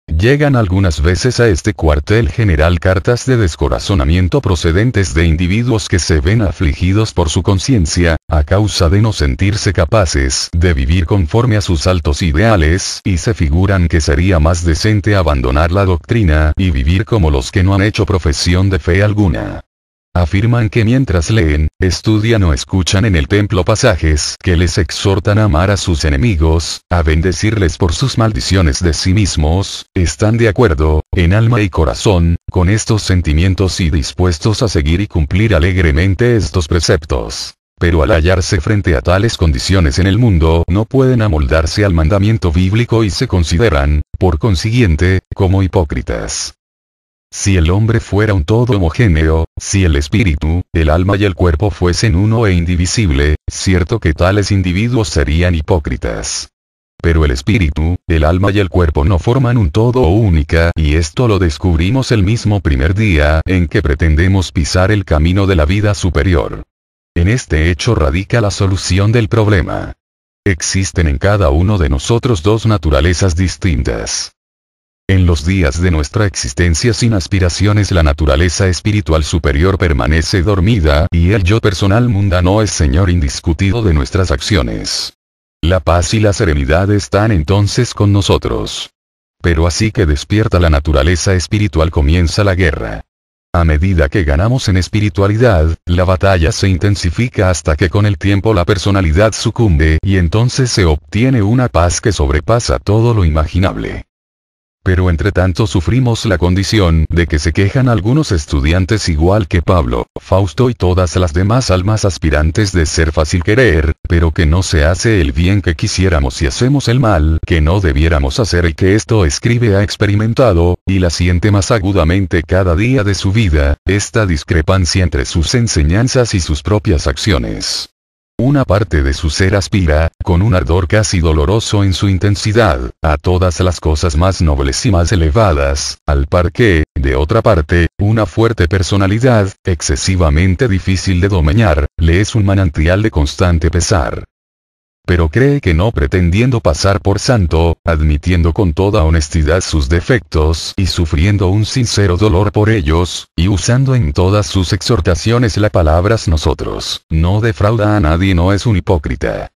Llegan algunas veces a este cuartel general cartas de descorazonamiento procedentes de individuos que se ven afligidos por su conciencia, a causa de no sentirse capaces de vivir conforme a sus altos ideales, y se figuran que sería más decente abandonar la doctrina y vivir como los que no han hecho profesión de fe alguna. Afirman que mientras leen, estudian o escuchan en el templo pasajes que les exhortan a amar a sus enemigos, a bendecirles por sus maldiciones de sí mismos, están de acuerdo, en alma y corazón, con estos sentimientos y dispuestos a seguir y cumplir alegremente estos preceptos pero al hallarse frente a tales condiciones en el mundo no pueden amoldarse al mandamiento bíblico y se consideran, por consiguiente, como hipócritas. Si el hombre fuera un todo homogéneo, si el espíritu, el alma y el cuerpo fuesen uno e indivisible, cierto que tales individuos serían hipócritas. Pero el espíritu, el alma y el cuerpo no forman un todo o única, y esto lo descubrimos el mismo primer día en que pretendemos pisar el camino de la vida superior. En este hecho radica la solución del problema. Existen en cada uno de nosotros dos naturalezas distintas. En los días de nuestra existencia sin aspiraciones la naturaleza espiritual superior permanece dormida y el yo personal mundano es señor indiscutido de nuestras acciones. La paz y la serenidad están entonces con nosotros. Pero así que despierta la naturaleza espiritual comienza la guerra. A medida que ganamos en espiritualidad, la batalla se intensifica hasta que con el tiempo la personalidad sucumbe y entonces se obtiene una paz que sobrepasa todo lo imaginable. Pero entre tanto sufrimos la condición de que se quejan algunos estudiantes igual que Pablo, Fausto y todas las demás almas aspirantes de ser fácil querer, pero que no se hace el bien que quisiéramos y hacemos el mal que no debiéramos hacer y que esto escribe ha experimentado, y la siente más agudamente cada día de su vida, esta discrepancia entre sus enseñanzas y sus propias acciones. Una parte de su ser aspira, con un ardor casi doloroso en su intensidad, a todas las cosas más nobles y más elevadas, al par que, de otra parte, una fuerte personalidad, excesivamente difícil de domeñar, le es un manantial de constante pesar pero cree que no pretendiendo pasar por santo, admitiendo con toda honestidad sus defectos y sufriendo un sincero dolor por ellos, y usando en todas sus exhortaciones la palabras nosotros, no defrauda a nadie, no es un hipócrita.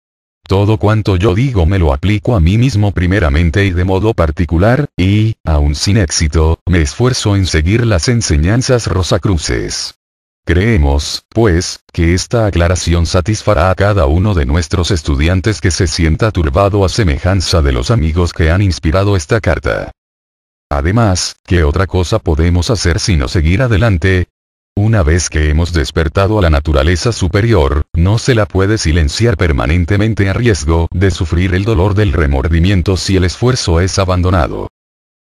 Todo cuanto yo digo me lo aplico a mí mismo primeramente y de modo particular, y, aun sin éxito, me esfuerzo en seguir las enseñanzas rosacruces. Creemos, pues, que esta aclaración satisfará a cada uno de nuestros estudiantes que se sienta turbado a semejanza de los amigos que han inspirado esta carta. Además, ¿qué otra cosa podemos hacer sino seguir adelante? Una vez que hemos despertado a la naturaleza superior, no se la puede silenciar permanentemente a riesgo de sufrir el dolor del remordimiento si el esfuerzo es abandonado.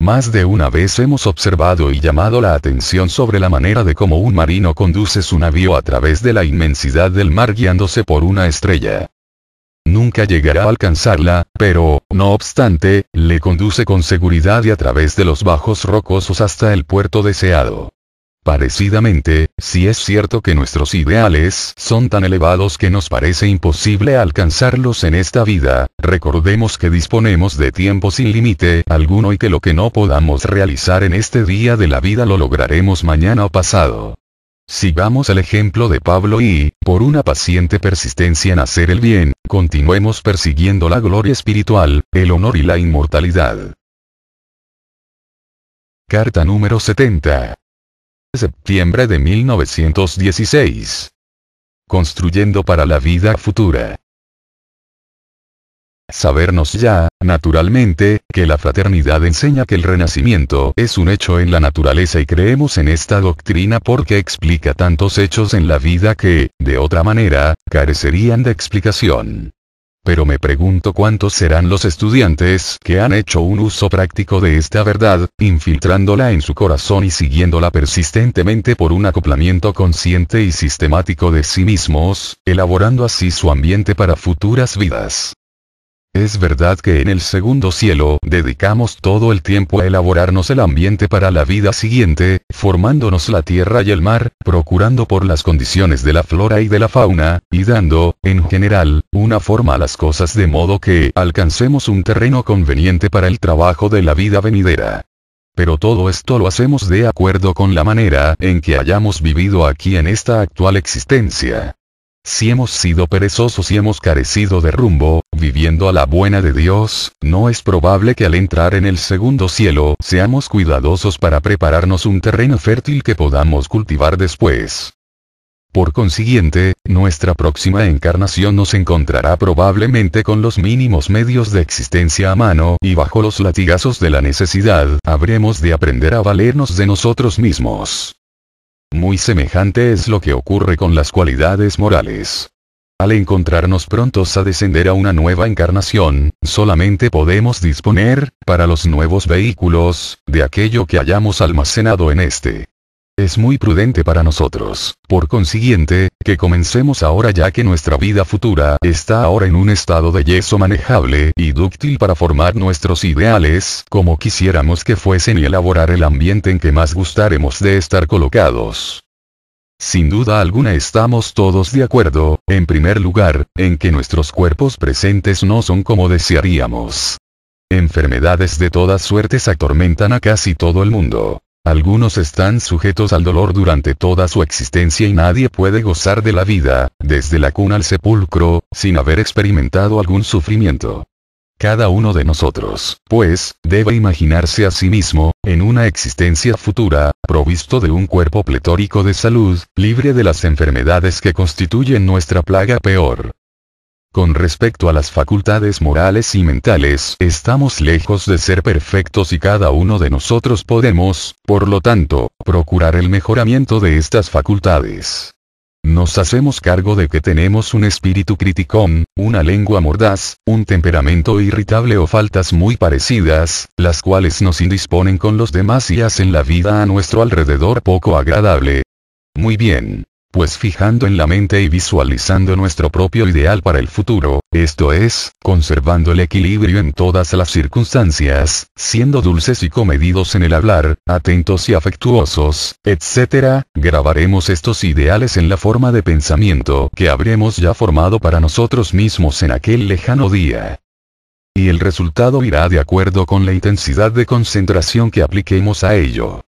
Más de una vez hemos observado y llamado la atención sobre la manera de cómo un marino conduce su navío a través de la inmensidad del mar guiándose por una estrella. Nunca llegará a alcanzarla, pero, no obstante, le conduce con seguridad y a través de los bajos rocosos hasta el puerto deseado. Parecidamente, si es cierto que nuestros ideales son tan elevados que nos parece imposible alcanzarlos en esta vida, recordemos que disponemos de tiempo sin límite alguno y que lo que no podamos realizar en este día de la vida lo lograremos mañana o pasado. Sigamos el ejemplo de Pablo y, por una paciente persistencia en hacer el bien, continuemos persiguiendo la gloria espiritual, el honor y la inmortalidad. Carta número 70 septiembre de 1916. Construyendo para la vida futura. Sabernos ya, naturalmente, que la fraternidad enseña que el renacimiento es un hecho en la naturaleza y creemos en esta doctrina porque explica tantos hechos en la vida que, de otra manera, carecerían de explicación. Pero me pregunto cuántos serán los estudiantes que han hecho un uso práctico de esta verdad, infiltrándola en su corazón y siguiéndola persistentemente por un acoplamiento consciente y sistemático de sí mismos, elaborando así su ambiente para futuras vidas. Es verdad que en el segundo cielo dedicamos todo el tiempo a elaborarnos el ambiente para la vida siguiente, formándonos la tierra y el mar, procurando por las condiciones de la flora y de la fauna, y dando, en general, una forma a las cosas de modo que alcancemos un terreno conveniente para el trabajo de la vida venidera. Pero todo esto lo hacemos de acuerdo con la manera en que hayamos vivido aquí en esta actual existencia. Si hemos sido perezosos y hemos carecido de rumbo, viviendo a la buena de Dios, no es probable que al entrar en el segundo cielo seamos cuidadosos para prepararnos un terreno fértil que podamos cultivar después. Por consiguiente, nuestra próxima encarnación nos encontrará probablemente con los mínimos medios de existencia a mano y bajo los latigazos de la necesidad, habremos de aprender a valernos de nosotros mismos. Muy semejante es lo que ocurre con las cualidades morales. Al encontrarnos prontos a descender a una nueva encarnación, solamente podemos disponer, para los nuevos vehículos, de aquello que hayamos almacenado en este. Es muy prudente para nosotros, por consiguiente, que comencemos ahora ya que nuestra vida futura está ahora en un estado de yeso manejable y dúctil para formar nuestros ideales, como quisiéramos que fuesen y elaborar el ambiente en que más gustaremos de estar colocados. Sin duda alguna estamos todos de acuerdo, en primer lugar, en que nuestros cuerpos presentes no son como desearíamos. Enfermedades de todas suertes atormentan a casi todo el mundo. Algunos están sujetos al dolor durante toda su existencia y nadie puede gozar de la vida, desde la cuna al sepulcro, sin haber experimentado algún sufrimiento. Cada uno de nosotros, pues, debe imaginarse a sí mismo, en una existencia futura, provisto de un cuerpo pletórico de salud, libre de las enfermedades que constituyen nuestra plaga peor. Con respecto a las facultades morales y mentales, estamos lejos de ser perfectos y cada uno de nosotros podemos, por lo tanto, procurar el mejoramiento de estas facultades. Nos hacemos cargo de que tenemos un espíritu criticón, una lengua mordaz, un temperamento irritable o faltas muy parecidas, las cuales nos indisponen con los demás y hacen la vida a nuestro alrededor poco agradable. Muy bien, pues fijando en la mente y visualizando nuestro propio ideal para el futuro, esto es, conservando el equilibrio en todas las circunstancias, siendo dulces y comedidos en el hablar, atentos y afectuosos, etc., grabaremos estos ideales en la forma de pensamiento que habremos ya formado para nosotros mismos en aquel lejano día. Y el resultado irá de acuerdo con la intensidad de concentración que apliquemos a ello.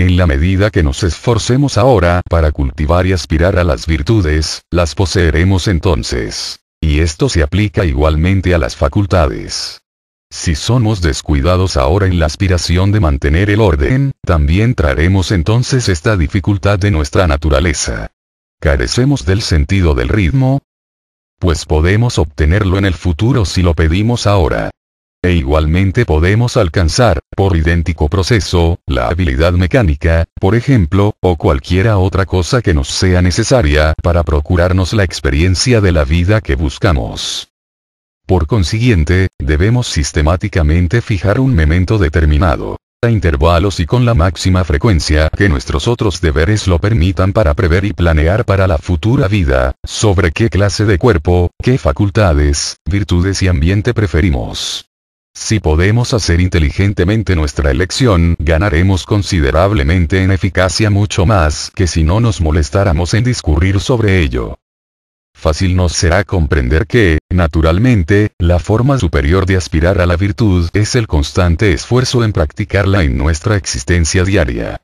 En la medida que nos esforcemos ahora para cultivar y aspirar a las virtudes, las poseeremos entonces. Y esto se aplica igualmente a las facultades. Si somos descuidados ahora en la aspiración de mantener el orden, también traeremos entonces esta dificultad de nuestra naturaleza. ¿Carecemos del sentido del ritmo? Pues podemos obtenerlo en el futuro si lo pedimos ahora. E igualmente podemos alcanzar, por idéntico proceso, la habilidad mecánica, por ejemplo, o cualquiera otra cosa que nos sea necesaria para procurarnos la experiencia de la vida que buscamos. Por consiguiente, debemos sistemáticamente fijar un momento determinado, a intervalos y con la máxima frecuencia que nuestros otros deberes lo permitan para prever y planear para la futura vida, sobre qué clase de cuerpo, qué facultades, virtudes y ambiente preferimos. Si podemos hacer inteligentemente nuestra elección, ganaremos considerablemente en eficacia mucho más que si no nos molestáramos en discurrir sobre ello. Fácil nos será comprender que, naturalmente, la forma superior de aspirar a la virtud es el constante esfuerzo en practicarla en nuestra existencia diaria.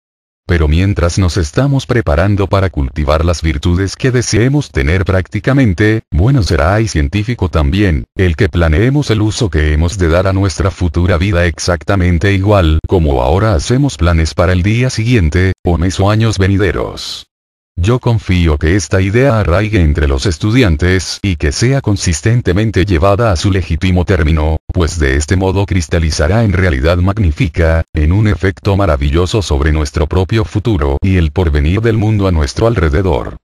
Pero mientras nos estamos preparando para cultivar las virtudes que deseemos tener prácticamente, bueno será y científico también, el que planeemos el uso que hemos de dar a nuestra futura vida exactamente igual como ahora hacemos planes para el día siguiente, o mes o años venideros. Yo confío que esta idea arraigue entre los estudiantes y que sea consistentemente llevada a su legítimo término, pues de este modo cristalizará en realidad magnífica, en un efecto maravilloso sobre nuestro propio futuro y el porvenir del mundo a nuestro alrededor.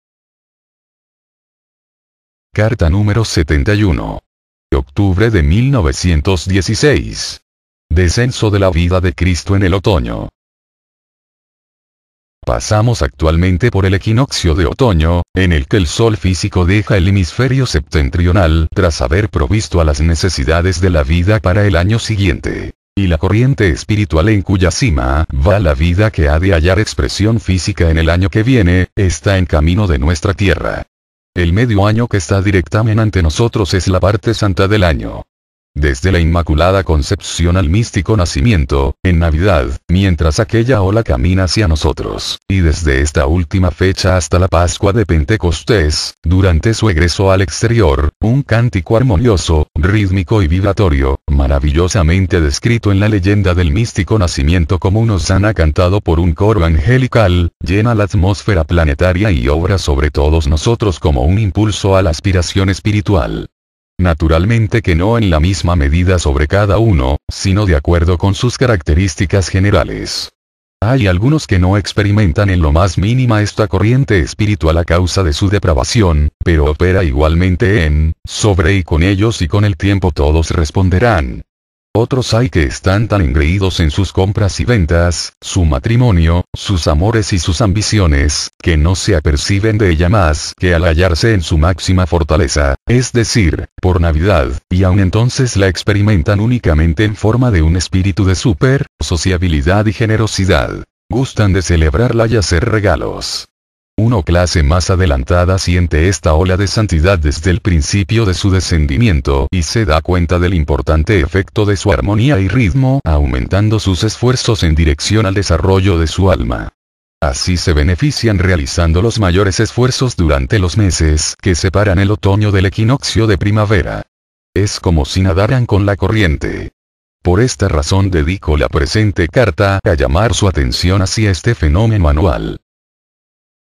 Carta número 71. Octubre de 1916. Descenso de la vida de Cristo en el otoño. Pasamos actualmente por el equinoccio de otoño, en el que el sol físico deja el hemisferio septentrional tras haber provisto a las necesidades de la vida para el año siguiente. Y la corriente espiritual en cuya cima va la vida que ha de hallar expresión física en el año que viene, está en camino de nuestra tierra. El medio año que está directamente ante nosotros es la parte santa del año desde la Inmaculada Concepción al místico nacimiento, en Navidad, mientras aquella ola camina hacia nosotros, y desde esta última fecha hasta la Pascua de Pentecostés, durante su egreso al exterior, un cántico armonioso, rítmico y vibratorio, maravillosamente descrito en la leyenda del místico nacimiento como un osana cantado por un coro angelical, llena la atmósfera planetaria y obra sobre todos nosotros como un impulso a la aspiración espiritual. Naturalmente que no en la misma medida sobre cada uno, sino de acuerdo con sus características generales. Hay algunos que no experimentan en lo más mínima esta corriente espiritual a causa de su depravación, pero opera igualmente en, sobre y con ellos y con el tiempo todos responderán, otros hay que están tan engreídos en sus compras y ventas, su matrimonio, sus amores y sus ambiciones, que no se aperciben de ella más que al hallarse en su máxima fortaleza, es decir, por Navidad, y aun entonces la experimentan únicamente en forma de un espíritu de super, sociabilidad y generosidad. Gustan de celebrarla y hacer regalos. Uno clase más adelantada siente esta ola de santidad desde el principio de su descendimiento y se da cuenta del importante efecto de su armonía y ritmo, aumentando sus esfuerzos en dirección al desarrollo de su alma. Así se benefician realizando los mayores esfuerzos durante los meses que separan el otoño del equinoccio de primavera. Es como si nadaran con la corriente. Por esta razón dedico la presente carta a llamar su atención hacia este fenómeno anual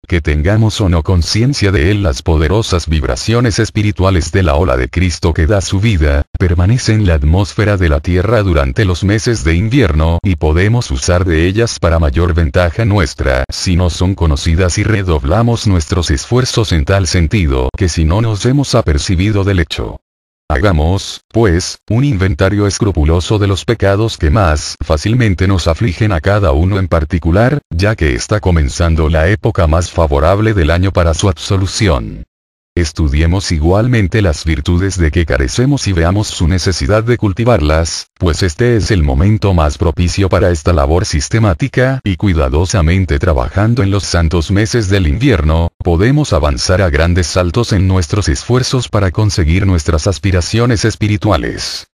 que tengamos o no conciencia de él las poderosas vibraciones espirituales de la ola de Cristo que da su vida, permanece en la atmósfera de la Tierra durante los meses de invierno y podemos usar de ellas para mayor ventaja nuestra si no son conocidas y redoblamos nuestros esfuerzos en tal sentido que si no nos hemos apercibido del hecho. Hagamos, pues, un inventario escrupuloso de los pecados que más fácilmente nos afligen a cada uno en particular, ya que está comenzando la época más favorable del año para su absolución. Estudiemos igualmente las virtudes de que carecemos y veamos su necesidad de cultivarlas, pues este es el momento más propicio para esta labor sistemática y cuidadosamente trabajando en los santos meses del invierno, podemos avanzar a grandes saltos en nuestros esfuerzos para conseguir nuestras aspiraciones espirituales.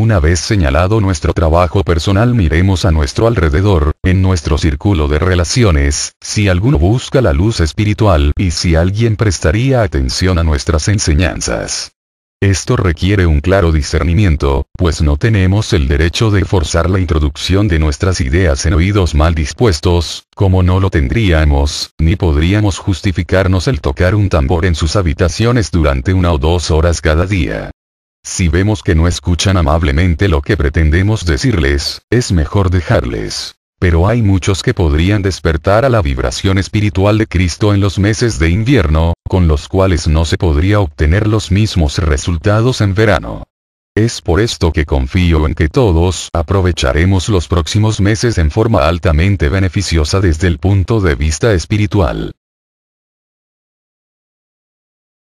Una vez señalado nuestro trabajo personal miremos a nuestro alrededor, en nuestro círculo de relaciones, si alguno busca la luz espiritual y si alguien prestaría atención a nuestras enseñanzas. Esto requiere un claro discernimiento, pues no tenemos el derecho de forzar la introducción de nuestras ideas en oídos mal dispuestos, como no lo tendríamos, ni podríamos justificarnos el tocar un tambor en sus habitaciones durante una o dos horas cada día. Si vemos que no escuchan amablemente lo que pretendemos decirles, es mejor dejarles. Pero hay muchos que podrían despertar a la vibración espiritual de Cristo en los meses de invierno, con los cuales no se podría obtener los mismos resultados en verano. Es por esto que confío en que todos aprovecharemos los próximos meses en forma altamente beneficiosa desde el punto de vista espiritual.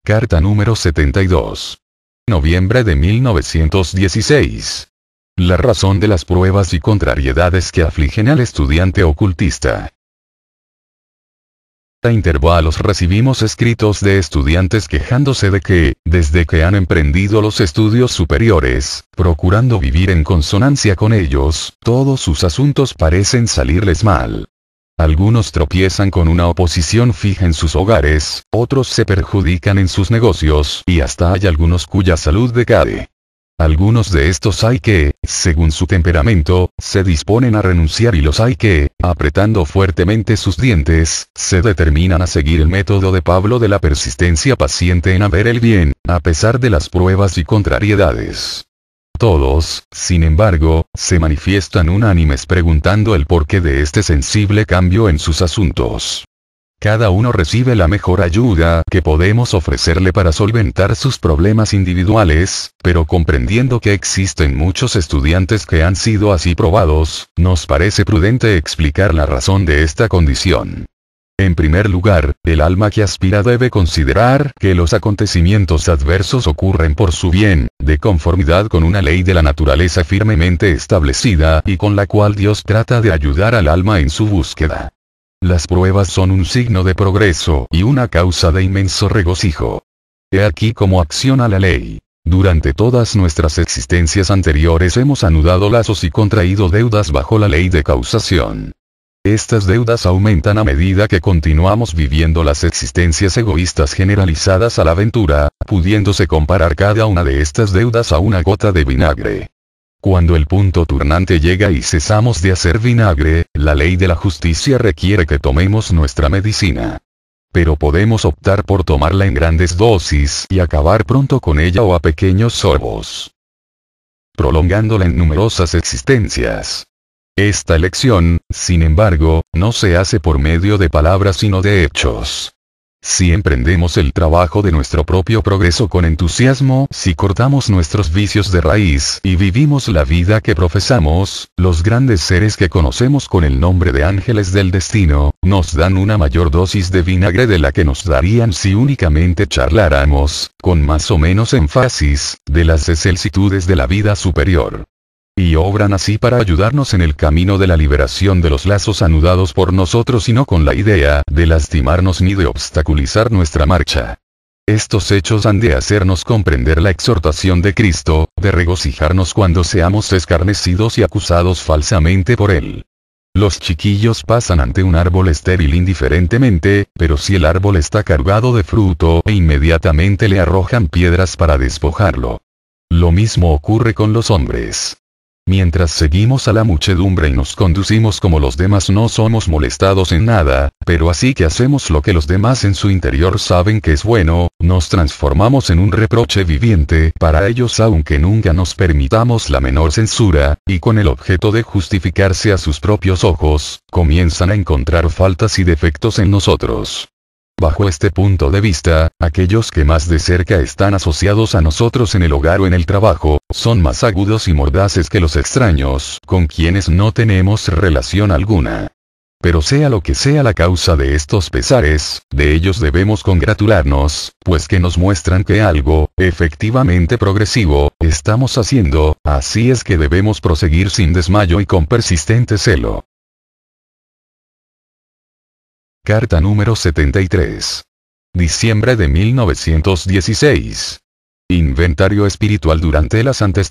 Carta número 72 noviembre de 1916. La razón de las pruebas y contrariedades que afligen al estudiante ocultista. A intervalos recibimos escritos de estudiantes quejándose de que, desde que han emprendido los estudios superiores, procurando vivir en consonancia con ellos, todos sus asuntos parecen salirles mal. Algunos tropiezan con una oposición fija en sus hogares, otros se perjudican en sus negocios y hasta hay algunos cuya salud decae. Algunos de estos hay que, según su temperamento, se disponen a renunciar y los hay que, apretando fuertemente sus dientes, se determinan a seguir el método de Pablo de la persistencia paciente en haber el bien, a pesar de las pruebas y contrariedades. Todos, sin embargo, se manifiestan unánimes preguntando el porqué de este sensible cambio en sus asuntos. Cada uno recibe la mejor ayuda que podemos ofrecerle para solventar sus problemas individuales, pero comprendiendo que existen muchos estudiantes que han sido así probados, nos parece prudente explicar la razón de esta condición. En primer lugar, el alma que aspira debe considerar que los acontecimientos adversos ocurren por su bien, de conformidad con una ley de la naturaleza firmemente establecida y con la cual Dios trata de ayudar al alma en su búsqueda. Las pruebas son un signo de progreso y una causa de inmenso regocijo. He aquí cómo acciona la ley. Durante todas nuestras existencias anteriores hemos anudado lazos y contraído deudas bajo la ley de causación. Estas deudas aumentan a medida que continuamos viviendo las existencias egoístas generalizadas a la aventura, pudiéndose comparar cada una de estas deudas a una gota de vinagre. Cuando el punto turnante llega y cesamos de hacer vinagre, la ley de la justicia requiere que tomemos nuestra medicina. Pero podemos optar por tomarla en grandes dosis y acabar pronto con ella o a pequeños sorbos. Prolongándola en numerosas existencias. Esta elección, sin embargo, no se hace por medio de palabras sino de hechos. Si emprendemos el trabajo de nuestro propio progreso con entusiasmo, si cortamos nuestros vicios de raíz y vivimos la vida que profesamos, los grandes seres que conocemos con el nombre de ángeles del destino, nos dan una mayor dosis de vinagre de la que nos darían si únicamente charláramos, con más o menos énfasis, de las excelsitudes de la vida superior y obran así para ayudarnos en el camino de la liberación de los lazos anudados por nosotros y no con la idea de lastimarnos ni de obstaculizar nuestra marcha. Estos hechos han de hacernos comprender la exhortación de Cristo, de regocijarnos cuando seamos escarnecidos y acusados falsamente por Él. Los chiquillos pasan ante un árbol estéril indiferentemente, pero si el árbol está cargado de fruto, e inmediatamente le arrojan piedras para despojarlo. Lo mismo ocurre con los hombres. Mientras seguimos a la muchedumbre y nos conducimos como los demás no somos molestados en nada, pero así que hacemos lo que los demás en su interior saben que es bueno, nos transformamos en un reproche viviente para ellos aunque nunca nos permitamos la menor censura, y con el objeto de justificarse a sus propios ojos, comienzan a encontrar faltas y defectos en nosotros. Bajo este punto de vista, aquellos que más de cerca están asociados a nosotros en el hogar o en el trabajo, son más agudos y mordaces que los extraños, con quienes no tenemos relación alguna. Pero sea lo que sea la causa de estos pesares, de ellos debemos congratularnos, pues que nos muestran que algo, efectivamente progresivo, estamos haciendo, así es que debemos proseguir sin desmayo y con persistente celo. Carta número 73. Diciembre de 1916. Inventario espiritual durante la Santa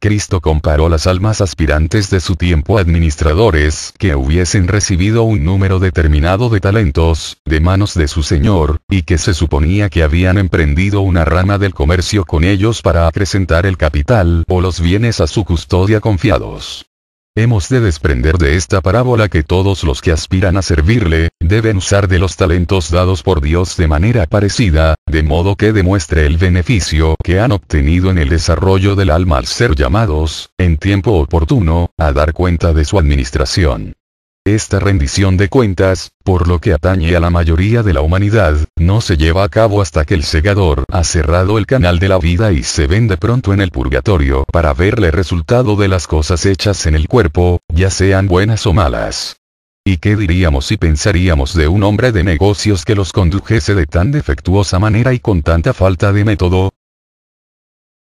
Cristo comparó las almas aspirantes de su tiempo administradores que hubiesen recibido un número determinado de talentos, de manos de su Señor, y que se suponía que habían emprendido una rama del comercio con ellos para acrecentar el capital o los bienes a su custodia confiados. Hemos de desprender de esta parábola que todos los que aspiran a servirle, deben usar de los talentos dados por Dios de manera parecida, de modo que demuestre el beneficio que han obtenido en el desarrollo del alma al ser llamados, en tiempo oportuno, a dar cuenta de su administración. Esta rendición de cuentas, por lo que atañe a la mayoría de la humanidad, no se lleva a cabo hasta que el segador ha cerrado el canal de la vida y se vende pronto en el purgatorio para verle resultado de las cosas hechas en el cuerpo, ya sean buenas o malas. ¿Y qué diríamos y pensaríamos de un hombre de negocios que los condujese de tan defectuosa manera y con tanta falta de método?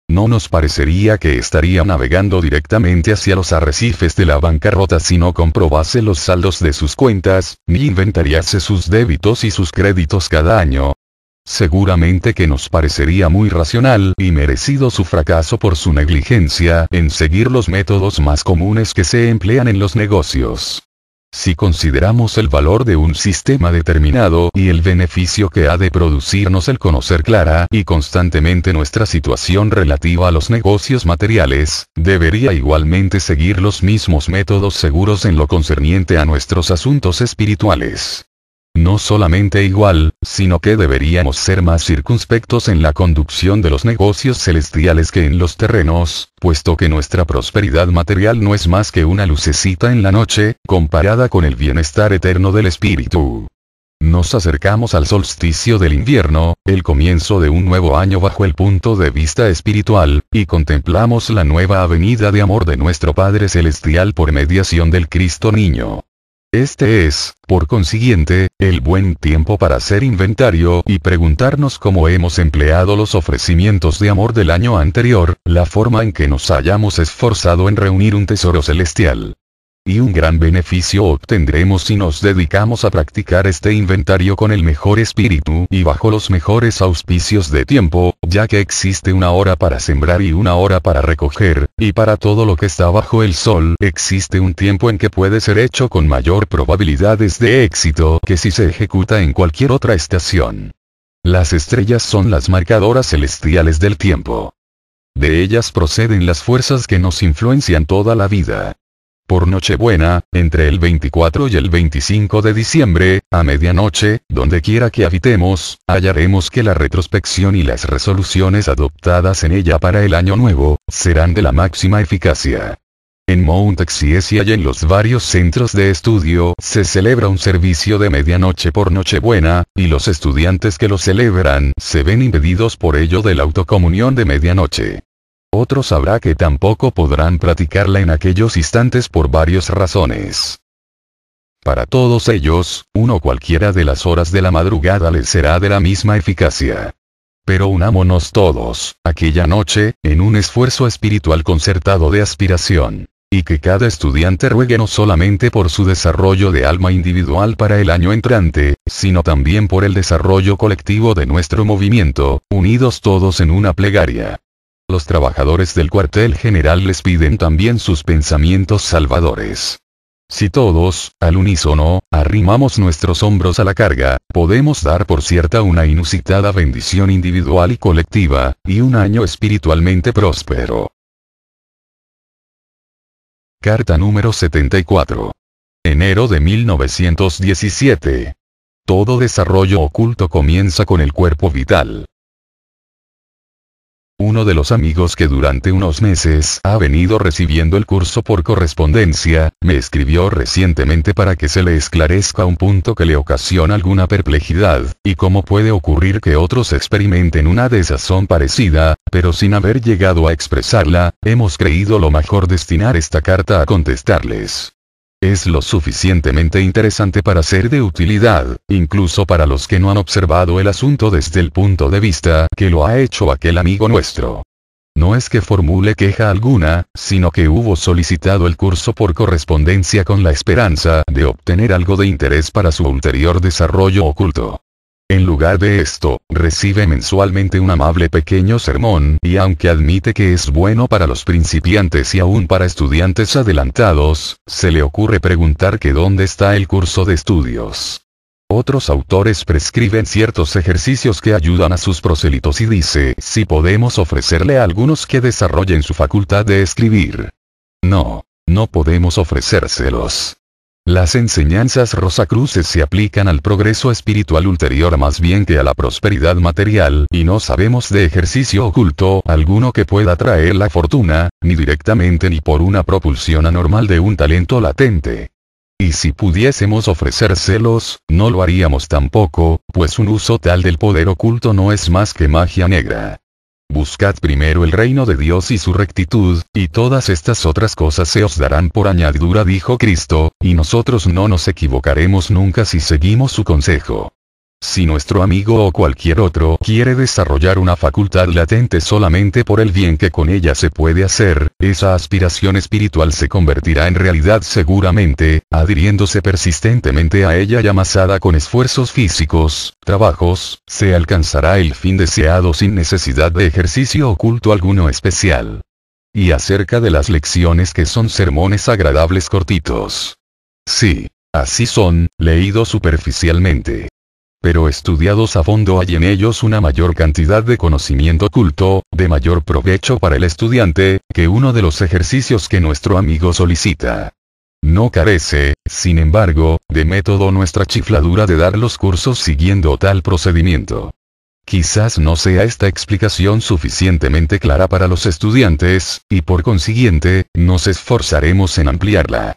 No nos parecería que estaría navegando directamente hacia los arrecifes de la bancarrota si no comprobase los saldos de sus cuentas, ni inventariase sus débitos y sus créditos cada año. Seguramente que nos parecería muy racional y merecido su fracaso por su negligencia en seguir los métodos más comunes que se emplean en los negocios. Si consideramos el valor de un sistema determinado y el beneficio que ha de producirnos el conocer clara y constantemente nuestra situación relativa a los negocios materiales, debería igualmente seguir los mismos métodos seguros en lo concerniente a nuestros asuntos espirituales. No solamente igual, sino que deberíamos ser más circunspectos en la conducción de los negocios celestiales que en los terrenos, puesto que nuestra prosperidad material no es más que una lucecita en la noche, comparada con el bienestar eterno del espíritu. Nos acercamos al solsticio del invierno, el comienzo de un nuevo año bajo el punto de vista espiritual, y contemplamos la nueva avenida de amor de nuestro Padre Celestial por mediación del Cristo Niño. Este es, por consiguiente, el buen tiempo para hacer inventario y preguntarnos cómo hemos empleado los ofrecimientos de amor del año anterior, la forma en que nos hayamos esforzado en reunir un tesoro celestial y un gran beneficio obtendremos si nos dedicamos a practicar este inventario con el mejor espíritu y bajo los mejores auspicios de tiempo, ya que existe una hora para sembrar y una hora para recoger, y para todo lo que está bajo el sol existe un tiempo en que puede ser hecho con mayor probabilidades de éxito que si se ejecuta en cualquier otra estación. Las estrellas son las marcadoras celestiales del tiempo. De ellas proceden las fuerzas que nos influencian toda la vida. Por Nochebuena, entre el 24 y el 25 de diciembre, a medianoche, donde quiera que habitemos, hallaremos que la retrospección y las resoluciones adoptadas en ella para el año nuevo, serán de la máxima eficacia. En Mount Exiesia y en los varios centros de estudio se celebra un servicio de medianoche por Nochebuena, y los estudiantes que lo celebran se ven impedidos por ello de la autocomunión de medianoche otros sabrá que tampoco podrán practicarla en aquellos instantes por varias razones. Para todos ellos, uno cualquiera de las horas de la madrugada les será de la misma eficacia. Pero unámonos todos, aquella noche, en un esfuerzo espiritual concertado de aspiración. Y que cada estudiante ruegue no solamente por su desarrollo de alma individual para el año entrante, sino también por el desarrollo colectivo de nuestro movimiento, unidos todos en una plegaria. Los trabajadores del cuartel general les piden también sus pensamientos salvadores. Si todos, al unísono, arrimamos nuestros hombros a la carga, podemos dar por cierta una inusitada bendición individual y colectiva, y un año espiritualmente próspero. Carta número 74. Enero de 1917. Todo desarrollo oculto comienza con el cuerpo vital uno de los amigos que durante unos meses ha venido recibiendo el curso por correspondencia, me escribió recientemente para que se le esclarezca un punto que le ocasiona alguna perplejidad, y cómo puede ocurrir que otros experimenten una desazón parecida, pero sin haber llegado a expresarla, hemos creído lo mejor destinar esta carta a contestarles es lo suficientemente interesante para ser de utilidad, incluso para los que no han observado el asunto desde el punto de vista que lo ha hecho aquel amigo nuestro. No es que formule queja alguna, sino que hubo solicitado el curso por correspondencia con la esperanza de obtener algo de interés para su ulterior desarrollo oculto. En lugar de esto, recibe mensualmente un amable pequeño sermón y aunque admite que es bueno para los principiantes y aún para estudiantes adelantados, se le ocurre preguntar que dónde está el curso de estudios. Otros autores prescriben ciertos ejercicios que ayudan a sus proselitos y dice si podemos ofrecerle a algunos que desarrollen su facultad de escribir. No, no podemos ofrecérselos. Las enseñanzas rosacruces se aplican al progreso espiritual ulterior más bien que a la prosperidad material, y no sabemos de ejercicio oculto alguno que pueda traer la fortuna, ni directamente ni por una propulsión anormal de un talento latente. Y si pudiésemos ofrecérselos, no lo haríamos tampoco, pues un uso tal del poder oculto no es más que magia negra. Buscad primero el reino de Dios y su rectitud, y todas estas otras cosas se os darán por añadidura, dijo Cristo, y nosotros no nos equivocaremos nunca si seguimos su consejo. Si nuestro amigo o cualquier otro quiere desarrollar una facultad latente solamente por el bien que con ella se puede hacer, esa aspiración espiritual se convertirá en realidad seguramente, adhiriéndose persistentemente a ella y amasada con esfuerzos físicos, trabajos, se alcanzará el fin deseado sin necesidad de ejercicio oculto alguno especial. Y acerca de las lecciones que son sermones agradables cortitos. Sí, así son, leídos superficialmente pero estudiados a fondo hay en ellos una mayor cantidad de conocimiento oculto, de mayor provecho para el estudiante, que uno de los ejercicios que nuestro amigo solicita. No carece, sin embargo, de método nuestra chifladura de dar los cursos siguiendo tal procedimiento. Quizás no sea esta explicación suficientemente clara para los estudiantes, y por consiguiente, nos esforzaremos en ampliarla.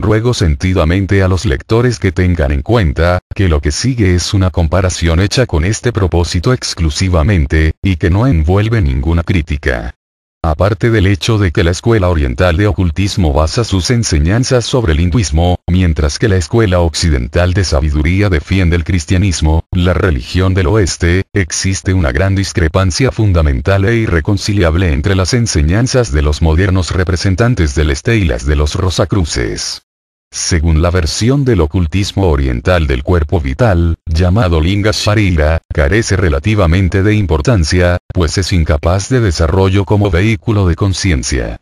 Ruego sentidamente a los lectores que tengan en cuenta, que lo que sigue es una comparación hecha con este propósito exclusivamente, y que no envuelve ninguna crítica. Aparte del hecho de que la escuela oriental de ocultismo basa sus enseñanzas sobre el hinduismo, mientras que la escuela occidental de sabiduría defiende el cristianismo, la religión del oeste, existe una gran discrepancia fundamental e irreconciliable entre las enseñanzas de los modernos representantes del este y las de los Rosacruces. Según la versión del ocultismo oriental del cuerpo vital, llamado Linga Sharira, carece relativamente de importancia, pues es incapaz de desarrollo como vehículo de conciencia.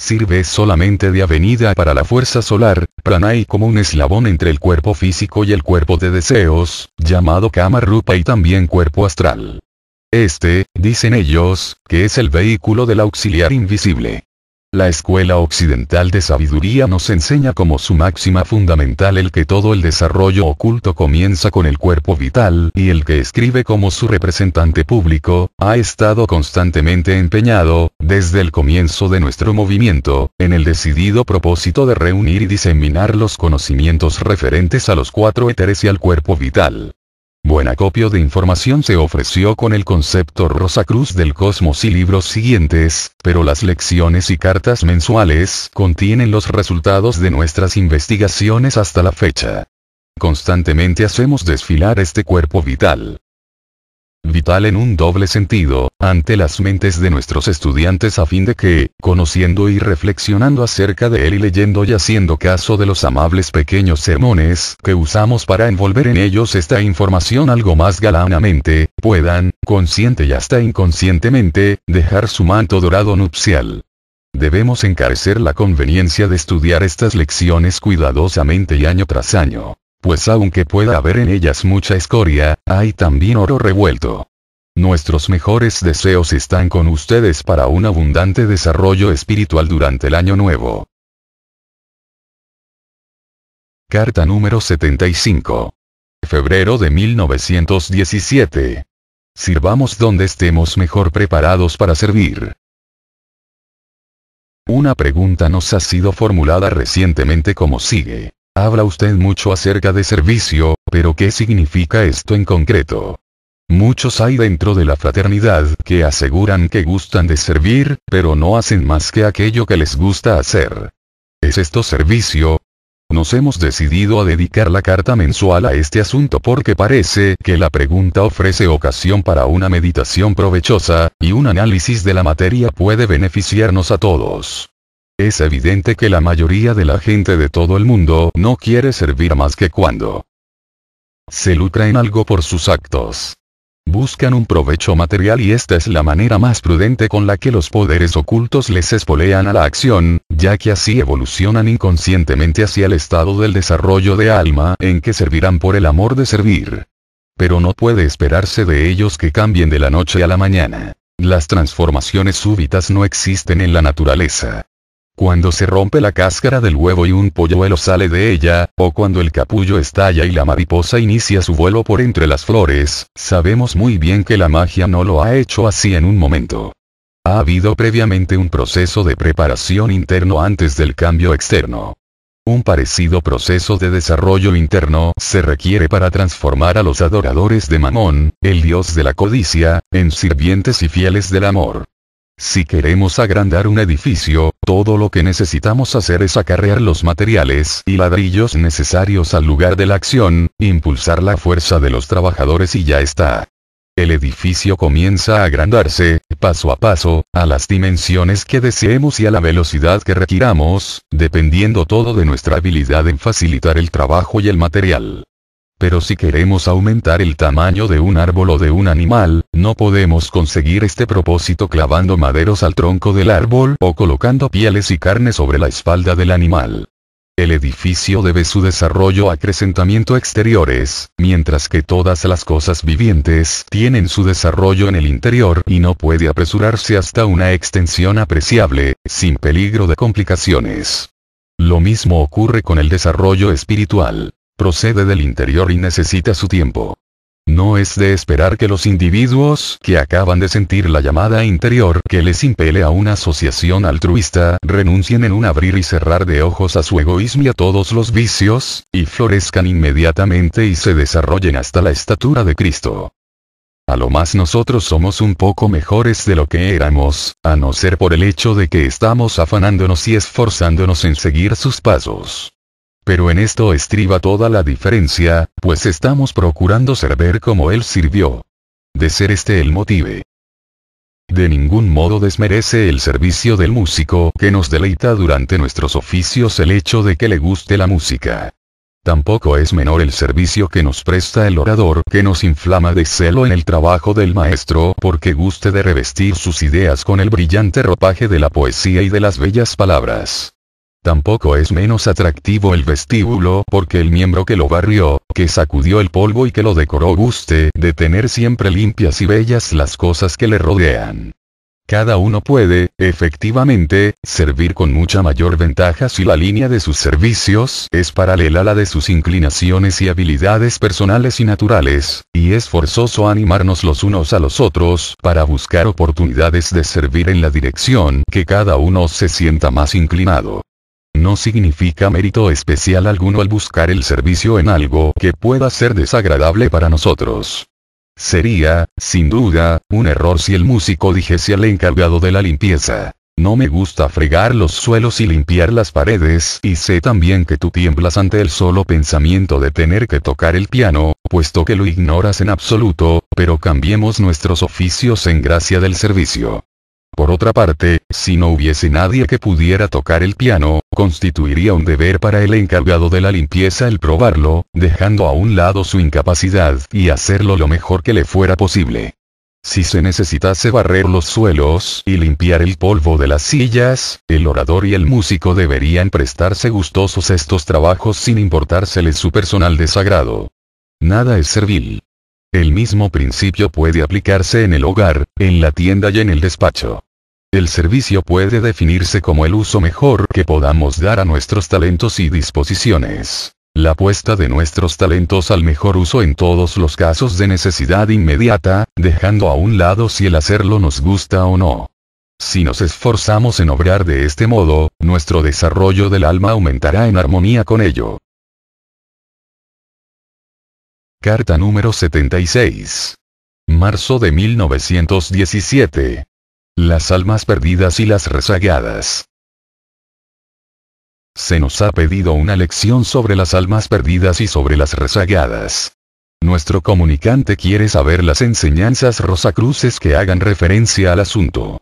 Sirve solamente de avenida para la fuerza solar, pranay como un eslabón entre el cuerpo físico y el cuerpo de deseos, llamado Kama Rupa y también cuerpo astral. Este, dicen ellos, que es el vehículo del auxiliar invisible. La escuela occidental de sabiduría nos enseña como su máxima fundamental el que todo el desarrollo oculto comienza con el cuerpo vital, y el que escribe como su representante público, ha estado constantemente empeñado, desde el comienzo de nuestro movimiento, en el decidido propósito de reunir y diseminar los conocimientos referentes a los cuatro éteres y al cuerpo vital. Buen acopio de información se ofreció con el concepto Rosa Cruz del Cosmos y libros siguientes, pero las lecciones y cartas mensuales contienen los resultados de nuestras investigaciones hasta la fecha. Constantemente hacemos desfilar este cuerpo vital vital en un doble sentido, ante las mentes de nuestros estudiantes a fin de que, conociendo y reflexionando acerca de él y leyendo y haciendo caso de los amables pequeños sermones que usamos para envolver en ellos esta información algo más galanamente, puedan, consciente y hasta inconscientemente, dejar su manto dorado nupcial. Debemos encarecer la conveniencia de estudiar estas lecciones cuidadosamente y año tras año pues aunque pueda haber en ellas mucha escoria, hay también oro revuelto. Nuestros mejores deseos están con ustedes para un abundante desarrollo espiritual durante el año nuevo. Carta número 75. Febrero de 1917. Sirvamos donde estemos mejor preparados para servir. Una pregunta nos ha sido formulada recientemente como sigue. Habla usted mucho acerca de servicio, pero ¿qué significa esto en concreto? Muchos hay dentro de la fraternidad que aseguran que gustan de servir, pero no hacen más que aquello que les gusta hacer. ¿Es esto servicio? Nos hemos decidido a dedicar la carta mensual a este asunto porque parece que la pregunta ofrece ocasión para una meditación provechosa, y un análisis de la materia puede beneficiarnos a todos. Es evidente que la mayoría de la gente de todo el mundo no quiere servir más que cuando se lucra en algo por sus actos. Buscan un provecho material y esta es la manera más prudente con la que los poderes ocultos les espolean a la acción, ya que así evolucionan inconscientemente hacia el estado del desarrollo de alma en que servirán por el amor de servir. Pero no puede esperarse de ellos que cambien de la noche a la mañana. Las transformaciones súbitas no existen en la naturaleza. Cuando se rompe la cáscara del huevo y un polluelo sale de ella, o cuando el capullo estalla y la mariposa inicia su vuelo por entre las flores, sabemos muy bien que la magia no lo ha hecho así en un momento. Ha habido previamente un proceso de preparación interno antes del cambio externo. Un parecido proceso de desarrollo interno se requiere para transformar a los adoradores de Mamón, el dios de la codicia, en sirvientes y fieles del amor. Si queremos agrandar un edificio, todo lo que necesitamos hacer es acarrear los materiales y ladrillos necesarios al lugar de la acción, impulsar la fuerza de los trabajadores y ya está. El edificio comienza a agrandarse, paso a paso, a las dimensiones que deseemos y a la velocidad que requiramos, dependiendo todo de nuestra habilidad en facilitar el trabajo y el material. Pero si queremos aumentar el tamaño de un árbol o de un animal, no podemos conseguir este propósito clavando maderos al tronco del árbol o colocando pieles y carne sobre la espalda del animal. El edificio debe su desarrollo a acrecentamiento exteriores, mientras que todas las cosas vivientes tienen su desarrollo en el interior y no puede apresurarse hasta una extensión apreciable, sin peligro de complicaciones. Lo mismo ocurre con el desarrollo espiritual procede del interior y necesita su tiempo. No es de esperar que los individuos que acaban de sentir la llamada interior que les impele a una asociación altruista renuncien en un abrir y cerrar de ojos a su egoísmo y a todos los vicios, y florezcan inmediatamente y se desarrollen hasta la estatura de Cristo. A lo más nosotros somos un poco mejores de lo que éramos, a no ser por el hecho de que estamos afanándonos y esforzándonos en seguir sus pasos. Pero en esto estriba toda la diferencia, pues estamos procurando servir como Él sirvió. De ser este el motive. De ningún modo desmerece el servicio del músico que nos deleita durante nuestros oficios el hecho de que le guste la música. Tampoco es menor el servicio que nos presta el orador que nos inflama de celo en el trabajo del maestro porque guste de revestir sus ideas con el brillante ropaje de la poesía y de las bellas palabras. Tampoco es menos atractivo el vestíbulo porque el miembro que lo barrió, que sacudió el polvo y que lo decoró guste de tener siempre limpias y bellas las cosas que le rodean. Cada uno puede, efectivamente, servir con mucha mayor ventaja si la línea de sus servicios es paralela a la de sus inclinaciones y habilidades personales y naturales, y es forzoso animarnos los unos a los otros para buscar oportunidades de servir en la dirección que cada uno se sienta más inclinado. No significa mérito especial alguno al buscar el servicio en algo que pueda ser desagradable para nosotros. Sería, sin duda, un error si el músico dijese al encargado de la limpieza. No me gusta fregar los suelos y limpiar las paredes, y sé también que tú tiemblas ante el solo pensamiento de tener que tocar el piano, puesto que lo ignoras en absoluto, pero cambiemos nuestros oficios en gracia del servicio. Por otra parte, si no hubiese nadie que pudiera tocar el piano, constituiría un deber para el encargado de la limpieza el probarlo, dejando a un lado su incapacidad y hacerlo lo mejor que le fuera posible. Si se necesitase barrer los suelos y limpiar el polvo de las sillas, el orador y el músico deberían prestarse gustosos estos trabajos sin importárseles su personal desagrado. Nada es servil. El mismo principio puede aplicarse en el hogar, en la tienda y en el despacho. El servicio puede definirse como el uso mejor que podamos dar a nuestros talentos y disposiciones. La puesta de nuestros talentos al mejor uso en todos los casos de necesidad inmediata, dejando a un lado si el hacerlo nos gusta o no. Si nos esforzamos en obrar de este modo, nuestro desarrollo del alma aumentará en armonía con ello. Carta número 76. Marzo de 1917. Las almas perdidas y las rezagadas. Se nos ha pedido una lección sobre las almas perdidas y sobre las rezagadas. Nuestro comunicante quiere saber las enseñanzas rosacruces que hagan referencia al asunto.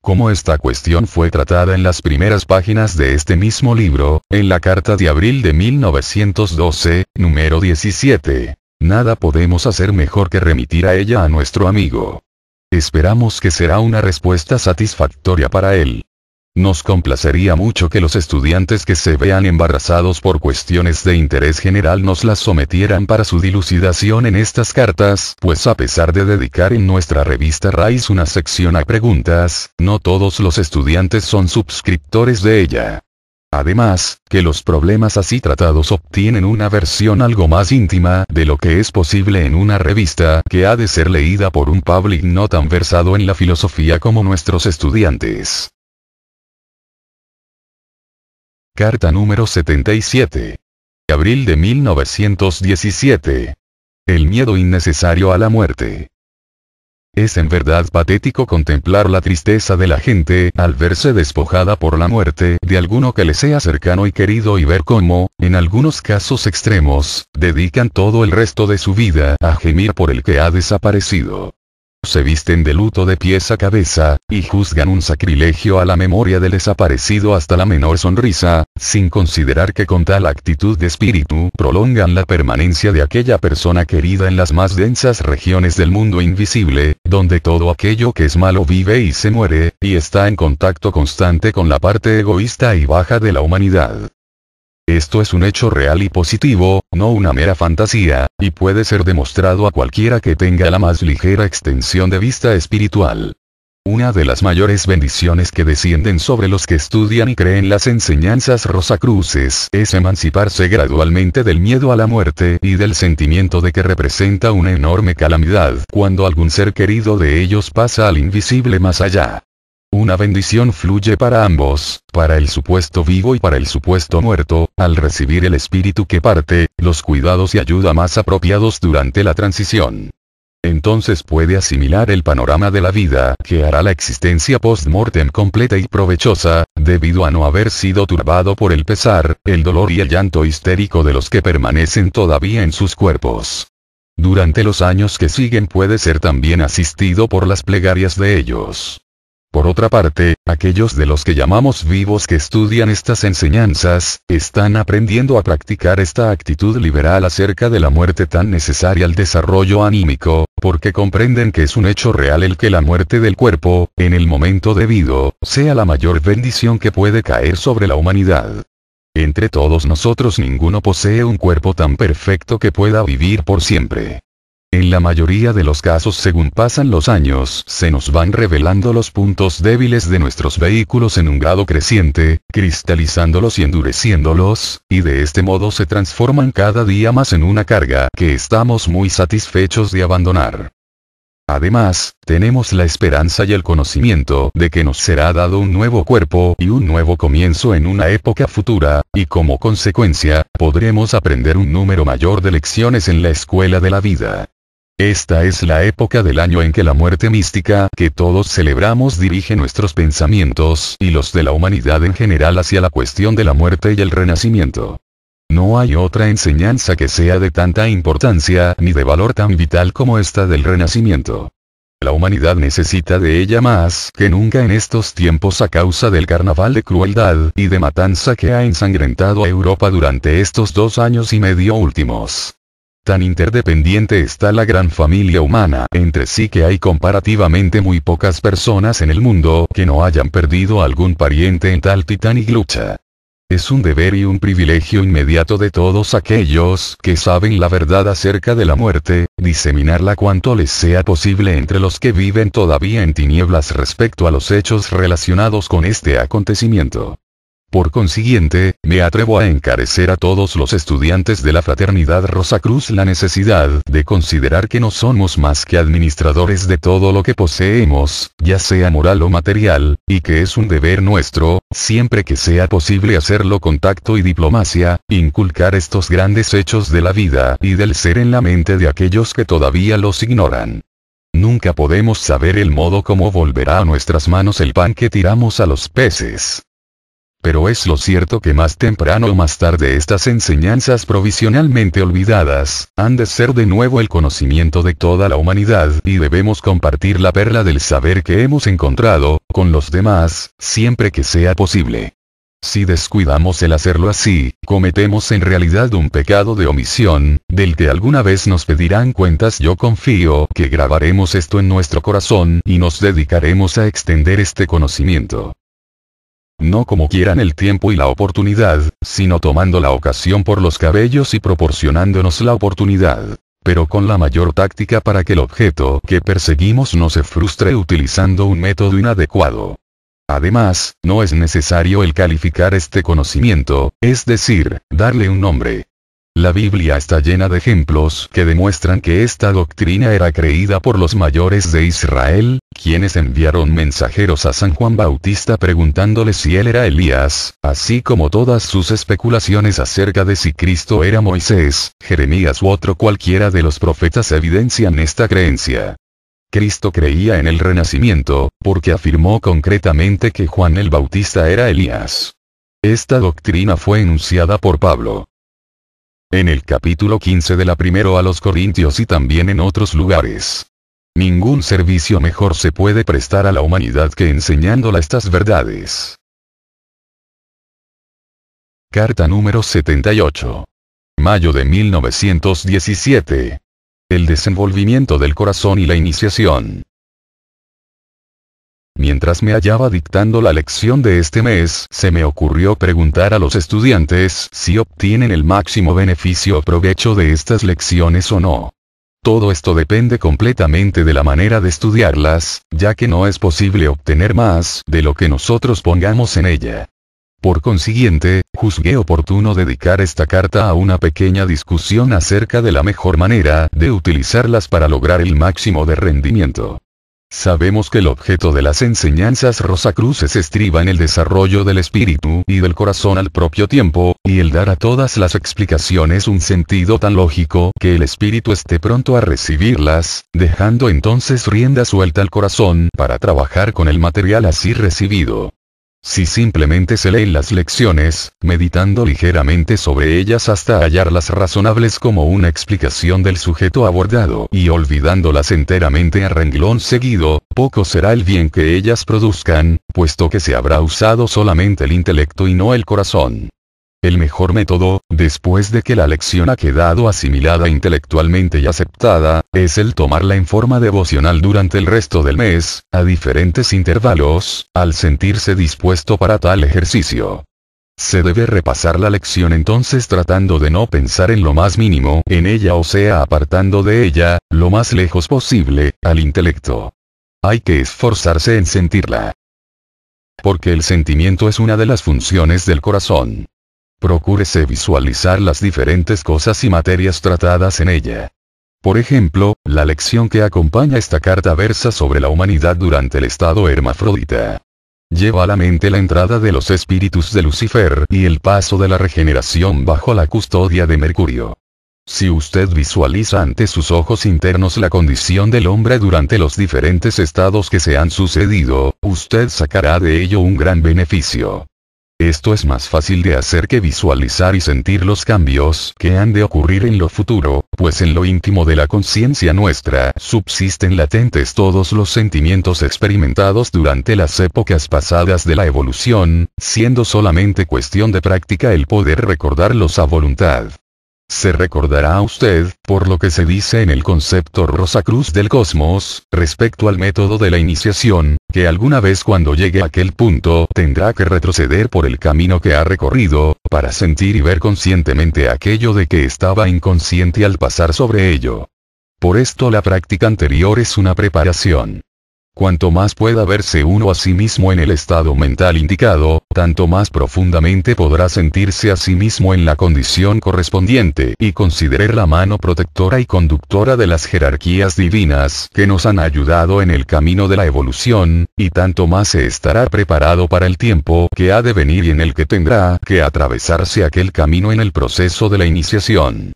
Como esta cuestión fue tratada en las primeras páginas de este mismo libro, en la carta de abril de 1912, número 17, nada podemos hacer mejor que remitir a ella a nuestro amigo. Esperamos que será una respuesta satisfactoria para él. Nos complacería mucho que los estudiantes que se vean embarazados por cuestiones de interés general nos las sometieran para su dilucidación en estas cartas, pues a pesar de dedicar en nuestra revista RAIS una sección a preguntas, no todos los estudiantes son suscriptores de ella. Además, que los problemas así tratados obtienen una versión algo más íntima de lo que es posible en una revista que ha de ser leída por un public no tan versado en la filosofía como nuestros estudiantes. Carta número 77. Abril de 1917. El miedo innecesario a la muerte. Es en verdad patético contemplar la tristeza de la gente al verse despojada por la muerte de alguno que le sea cercano y querido y ver cómo, en algunos casos extremos, dedican todo el resto de su vida a gemir por el que ha desaparecido se visten de luto de pies a cabeza, y juzgan un sacrilegio a la memoria del desaparecido hasta la menor sonrisa, sin considerar que con tal actitud de espíritu prolongan la permanencia de aquella persona querida en las más densas regiones del mundo invisible, donde todo aquello que es malo vive y se muere, y está en contacto constante con la parte egoísta y baja de la humanidad. Esto es un hecho real y positivo, no una mera fantasía, y puede ser demostrado a cualquiera que tenga la más ligera extensión de vista espiritual. Una de las mayores bendiciones que descienden sobre los que estudian y creen las enseñanzas rosacruces es emanciparse gradualmente del miedo a la muerte y del sentimiento de que representa una enorme calamidad cuando algún ser querido de ellos pasa al invisible más allá una bendición fluye para ambos, para el supuesto vivo y para el supuesto muerto, al recibir el espíritu que parte, los cuidados y ayuda más apropiados durante la transición. Entonces puede asimilar el panorama de la vida que hará la existencia post-mortem completa y provechosa, debido a no haber sido turbado por el pesar, el dolor y el llanto histérico de los que permanecen todavía en sus cuerpos. Durante los años que siguen puede ser también asistido por las plegarias de ellos. Por otra parte, aquellos de los que llamamos vivos que estudian estas enseñanzas, están aprendiendo a practicar esta actitud liberal acerca de la muerte tan necesaria al desarrollo anímico, porque comprenden que es un hecho real el que la muerte del cuerpo, en el momento debido, sea la mayor bendición que puede caer sobre la humanidad. Entre todos nosotros ninguno posee un cuerpo tan perfecto que pueda vivir por siempre. En la mayoría de los casos según pasan los años, se nos van revelando los puntos débiles de nuestros vehículos en un grado creciente, cristalizándolos y endureciéndolos, y de este modo se transforman cada día más en una carga que estamos muy satisfechos de abandonar. Además, tenemos la esperanza y el conocimiento de que nos será dado un nuevo cuerpo y un nuevo comienzo en una época futura, y como consecuencia, podremos aprender un número mayor de lecciones en la escuela de la vida. Esta es la época del año en que la muerte mística que todos celebramos dirige nuestros pensamientos y los de la humanidad en general hacia la cuestión de la muerte y el renacimiento. No hay otra enseñanza que sea de tanta importancia ni de valor tan vital como esta del renacimiento. La humanidad necesita de ella más que nunca en estos tiempos a causa del carnaval de crueldad y de matanza que ha ensangrentado a Europa durante estos dos años y medio últimos. Tan interdependiente está la gran familia humana entre sí que hay comparativamente muy pocas personas en el mundo que no hayan perdido algún pariente en tal titán y lucha. Es un deber y un privilegio inmediato de todos aquellos que saben la verdad acerca de la muerte, diseminarla cuanto les sea posible entre los que viven todavía en tinieblas respecto a los hechos relacionados con este acontecimiento. Por consiguiente, me atrevo a encarecer a todos los estudiantes de la fraternidad Rosa Cruz la necesidad de considerar que no somos más que administradores de todo lo que poseemos, ya sea moral o material, y que es un deber nuestro, siempre que sea posible hacerlo con tacto y diplomacia, inculcar estos grandes hechos de la vida y del ser en la mente de aquellos que todavía los ignoran. Nunca podemos saber el modo como volverá a nuestras manos el pan que tiramos a los peces pero es lo cierto que más temprano o más tarde estas enseñanzas provisionalmente olvidadas, han de ser de nuevo el conocimiento de toda la humanidad y debemos compartir la perla del saber que hemos encontrado, con los demás, siempre que sea posible. Si descuidamos el hacerlo así, cometemos en realidad un pecado de omisión, del que alguna vez nos pedirán cuentas. Yo confío que grabaremos esto en nuestro corazón y nos dedicaremos a extender este conocimiento no como quieran el tiempo y la oportunidad, sino tomando la ocasión por los cabellos y proporcionándonos la oportunidad pero con la mayor táctica para que el objeto que perseguimos no se frustre utilizando un método inadecuado. Además, no es necesario el calificar este conocimiento, es decir, darle un nombre. La Biblia está llena de ejemplos que demuestran que esta doctrina era creída por los mayores de Israel, quienes enviaron mensajeros a San Juan Bautista preguntándole si él era Elías, así como todas sus especulaciones acerca de si Cristo era Moisés, Jeremías u otro cualquiera de los profetas evidencian esta creencia. Cristo creía en el renacimiento, porque afirmó concretamente que Juan el Bautista era Elías. Esta doctrina fue enunciada por Pablo. En el capítulo 15 de la primero a los Corintios y también en otros lugares. Ningún servicio mejor se puede prestar a la humanidad que enseñándola estas verdades. Carta número 78. Mayo de 1917. El desenvolvimiento del corazón y la iniciación. Mientras me hallaba dictando la lección de este mes, se me ocurrió preguntar a los estudiantes si obtienen el máximo beneficio o provecho de estas lecciones o no. Todo esto depende completamente de la manera de estudiarlas, ya que no es posible obtener más de lo que nosotros pongamos en ella. Por consiguiente, juzgué oportuno dedicar esta carta a una pequeña discusión acerca de la mejor manera de utilizarlas para lograr el máximo de rendimiento. Sabemos que el objeto de las enseñanzas rosacruces estriba en el desarrollo del espíritu y del corazón al propio tiempo, y el dar a todas las explicaciones un sentido tan lógico que el espíritu esté pronto a recibirlas, dejando entonces rienda suelta al corazón para trabajar con el material así recibido. Si simplemente se leen las lecciones, meditando ligeramente sobre ellas hasta hallarlas razonables como una explicación del sujeto abordado y olvidándolas enteramente a renglón seguido, poco será el bien que ellas produzcan, puesto que se habrá usado solamente el intelecto y no el corazón. El mejor método, después de que la lección ha quedado asimilada intelectualmente y aceptada, es el tomarla en forma devocional durante el resto del mes, a diferentes intervalos, al sentirse dispuesto para tal ejercicio. Se debe repasar la lección entonces tratando de no pensar en lo más mínimo en ella o sea apartando de ella, lo más lejos posible, al intelecto. Hay que esforzarse en sentirla. Porque el sentimiento es una de las funciones del corazón. Procúrese visualizar las diferentes cosas y materias tratadas en ella. Por ejemplo, la lección que acompaña esta carta versa sobre la humanidad durante el estado hermafrodita. Lleva a la mente la entrada de los espíritus de Lucifer y el paso de la regeneración bajo la custodia de Mercurio. Si usted visualiza ante sus ojos internos la condición del hombre durante los diferentes estados que se han sucedido, usted sacará de ello un gran beneficio. Esto es más fácil de hacer que visualizar y sentir los cambios que han de ocurrir en lo futuro, pues en lo íntimo de la conciencia nuestra subsisten latentes todos los sentimientos experimentados durante las épocas pasadas de la evolución, siendo solamente cuestión de práctica el poder recordarlos a voluntad. Se recordará a usted, por lo que se dice en el concepto Rosacruz del Cosmos, respecto al método de la iniciación, que alguna vez cuando llegue a aquel punto tendrá que retroceder por el camino que ha recorrido, para sentir y ver conscientemente aquello de que estaba inconsciente al pasar sobre ello. Por esto la práctica anterior es una preparación. Cuanto más pueda verse uno a sí mismo en el estado mental indicado, tanto más profundamente podrá sentirse a sí mismo en la condición correspondiente y considerar la mano protectora y conductora de las jerarquías divinas que nos han ayudado en el camino de la evolución, y tanto más se estará preparado para el tiempo que ha de venir y en el que tendrá que atravesarse aquel camino en el proceso de la iniciación.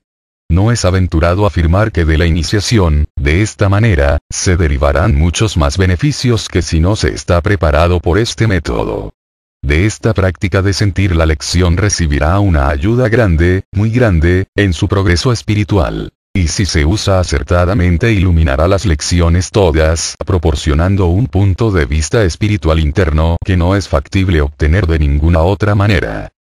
No es aventurado afirmar que de la iniciación, de esta manera, se derivarán muchos más beneficios que si no se está preparado por este método. De esta práctica de sentir la lección recibirá una ayuda grande, muy grande, en su progreso espiritual. Y si se usa acertadamente iluminará las lecciones todas, proporcionando un punto de vista espiritual interno que no es factible obtener de ninguna otra manera.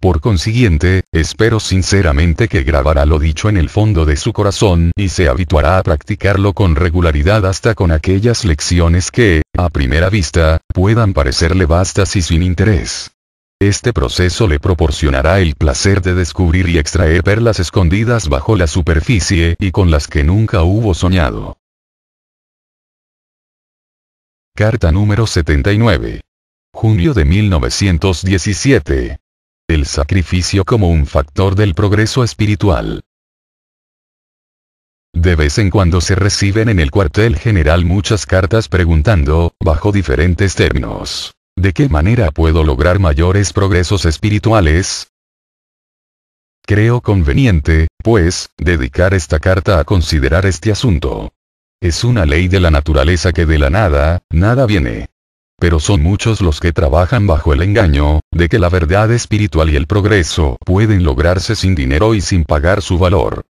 Por consiguiente, espero sinceramente que grabará lo dicho en el fondo de su corazón y se habituará a practicarlo con regularidad hasta con aquellas lecciones que, a primera vista, puedan parecerle vastas y sin interés. Este proceso le proporcionará el placer de descubrir y extraer perlas escondidas bajo la superficie y con las que nunca hubo soñado. Carta número 79. Junio de 1917 el sacrificio como un factor del progreso espiritual. De vez en cuando se reciben en el cuartel general muchas cartas preguntando, bajo diferentes términos, ¿de qué manera puedo lograr mayores progresos espirituales? Creo conveniente, pues, dedicar esta carta a considerar este asunto. Es una ley de la naturaleza que de la nada, nada viene. Pero son muchos los que trabajan bajo el engaño, de que la verdad espiritual y el progreso pueden lograrse sin dinero y sin pagar su valor.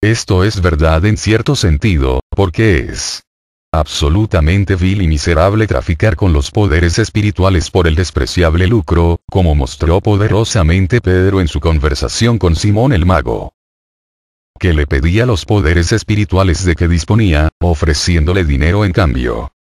Esto es verdad en cierto sentido, porque es absolutamente vil y miserable traficar con los poderes espirituales por el despreciable lucro, como mostró poderosamente Pedro en su conversación con Simón el Mago que le pedía los poderes espirituales de que disponía, ofreciéndole dinero en cambio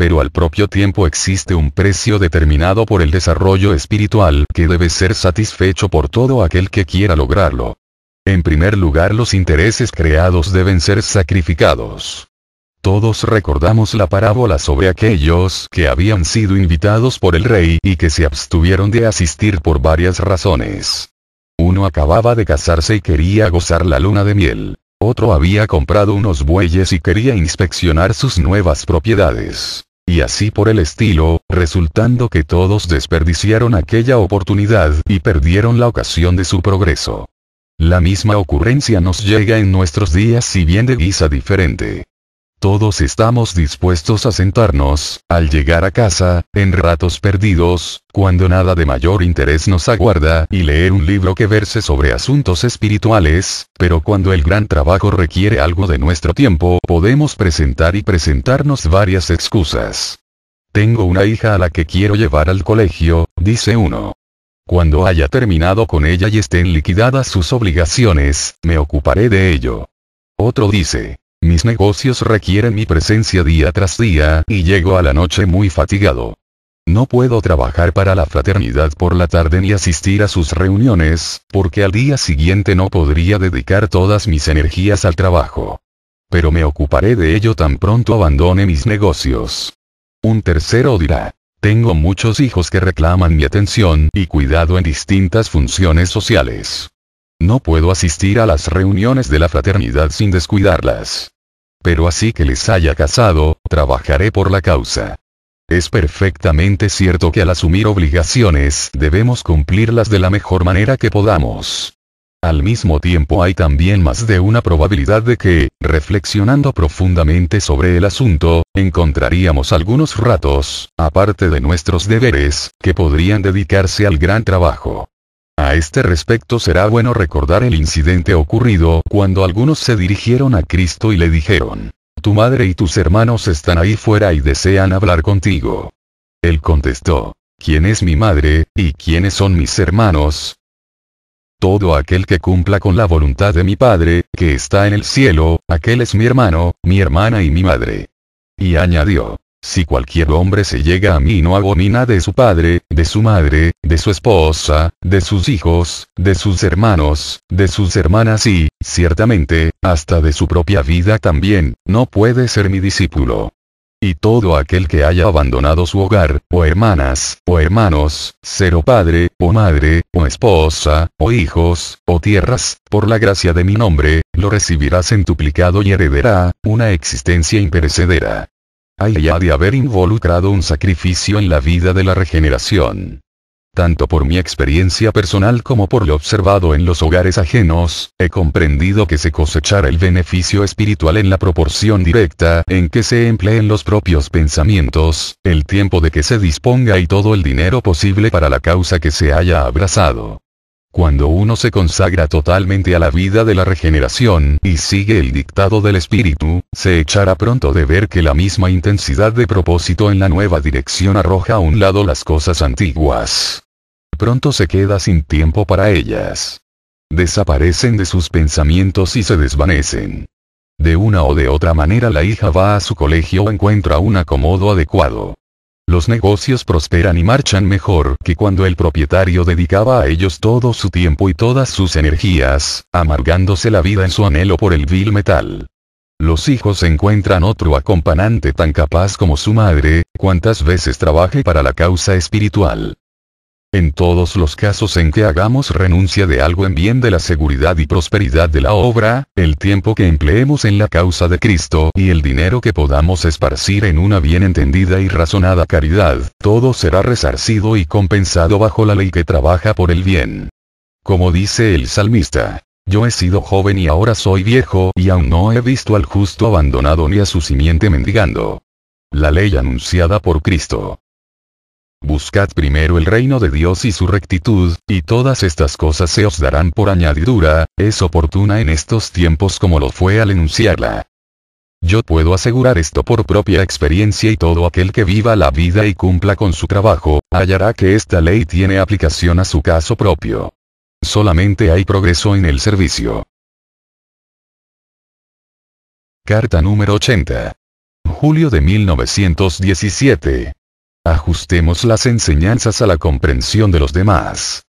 pero al propio tiempo existe un precio determinado por el desarrollo espiritual que debe ser satisfecho por todo aquel que quiera lograrlo. En primer lugar los intereses creados deben ser sacrificados. Todos recordamos la parábola sobre aquellos que habían sido invitados por el rey y que se abstuvieron de asistir por varias razones. Uno acababa de casarse y quería gozar la luna de miel. Otro había comprado unos bueyes y quería inspeccionar sus nuevas propiedades y así por el estilo, resultando que todos desperdiciaron aquella oportunidad y perdieron la ocasión de su progreso. La misma ocurrencia nos llega en nuestros días si bien de guisa diferente. Todos estamos dispuestos a sentarnos, al llegar a casa, en ratos perdidos, cuando nada de mayor interés nos aguarda, y leer un libro que verse sobre asuntos espirituales, pero cuando el gran trabajo requiere algo de nuestro tiempo, podemos presentar y presentarnos varias excusas. Tengo una hija a la que quiero llevar al colegio, dice uno. Cuando haya terminado con ella y estén liquidadas sus obligaciones, me ocuparé de ello. Otro dice, mis negocios requieren mi presencia día tras día, y llego a la noche muy fatigado. No puedo trabajar para la fraternidad por la tarde ni asistir a sus reuniones, porque al día siguiente no podría dedicar todas mis energías al trabajo. Pero me ocuparé de ello tan pronto abandone mis negocios. Un tercero dirá, tengo muchos hijos que reclaman mi atención y cuidado en distintas funciones sociales. No puedo asistir a las reuniones de la fraternidad sin descuidarlas. Pero así que les haya casado, trabajaré por la causa. Es perfectamente cierto que al asumir obligaciones debemos cumplirlas de la mejor manera que podamos. Al mismo tiempo hay también más de una probabilidad de que, reflexionando profundamente sobre el asunto, encontraríamos algunos ratos, aparte de nuestros deberes, que podrían dedicarse al gran trabajo. A este respecto será bueno recordar el incidente ocurrido cuando algunos se dirigieron a Cristo y le dijeron, Tu madre y tus hermanos están ahí fuera y desean hablar contigo. Él contestó, ¿quién es mi madre, y quiénes son mis hermanos? Todo aquel que cumpla con la voluntad de mi Padre, que está en el cielo, aquel es mi hermano, mi hermana y mi madre. Y añadió, si cualquier hombre se llega a mí no abomina de su padre, de su madre, de su esposa, de sus hijos, de sus hermanos, de sus hermanas y, ciertamente, hasta de su propia vida también, no puede ser mi discípulo. Y todo aquel que haya abandonado su hogar, o hermanas, o hermanos, ser o padre, o madre, o esposa, o hijos, o tierras, por la gracia de mi nombre, lo recibirás en centuplicado y heredará, una existencia imperecedera. Hay de haber involucrado un sacrificio en la vida de la regeneración. Tanto por mi experiencia personal como por lo observado en los hogares ajenos, he comprendido que se cosechara el beneficio espiritual en la proporción directa en que se empleen los propios pensamientos, el tiempo de que se disponga y todo el dinero posible para la causa que se haya abrazado. Cuando uno se consagra totalmente a la vida de la regeneración y sigue el dictado del espíritu, se echará pronto de ver que la misma intensidad de propósito en la nueva dirección arroja a un lado las cosas antiguas. Pronto se queda sin tiempo para ellas. Desaparecen de sus pensamientos y se desvanecen. De una o de otra manera la hija va a su colegio o encuentra un acomodo adecuado. Los negocios prosperan y marchan mejor que cuando el propietario dedicaba a ellos todo su tiempo y todas sus energías, amargándose la vida en su anhelo por el vil metal. Los hijos encuentran otro acompañante tan capaz como su madre, cuantas veces trabaje para la causa espiritual. En todos los casos en que hagamos renuncia de algo en bien de la seguridad y prosperidad de la obra, el tiempo que empleemos en la causa de Cristo y el dinero que podamos esparcir en una bien entendida y razonada caridad, todo será resarcido y compensado bajo la ley que trabaja por el bien. Como dice el salmista, yo he sido joven y ahora soy viejo y aún no he visto al justo abandonado ni a su simiente mendigando. La ley anunciada por Cristo. Buscad primero el reino de Dios y su rectitud, y todas estas cosas se os darán por añadidura, es oportuna en estos tiempos como lo fue al enunciarla. Yo puedo asegurar esto por propia experiencia y todo aquel que viva la vida y cumpla con su trabajo, hallará que esta ley tiene aplicación a su caso propio. Solamente hay progreso en el servicio. Carta número 80. Julio de 1917. Ajustemos las enseñanzas a la comprensión de los demás.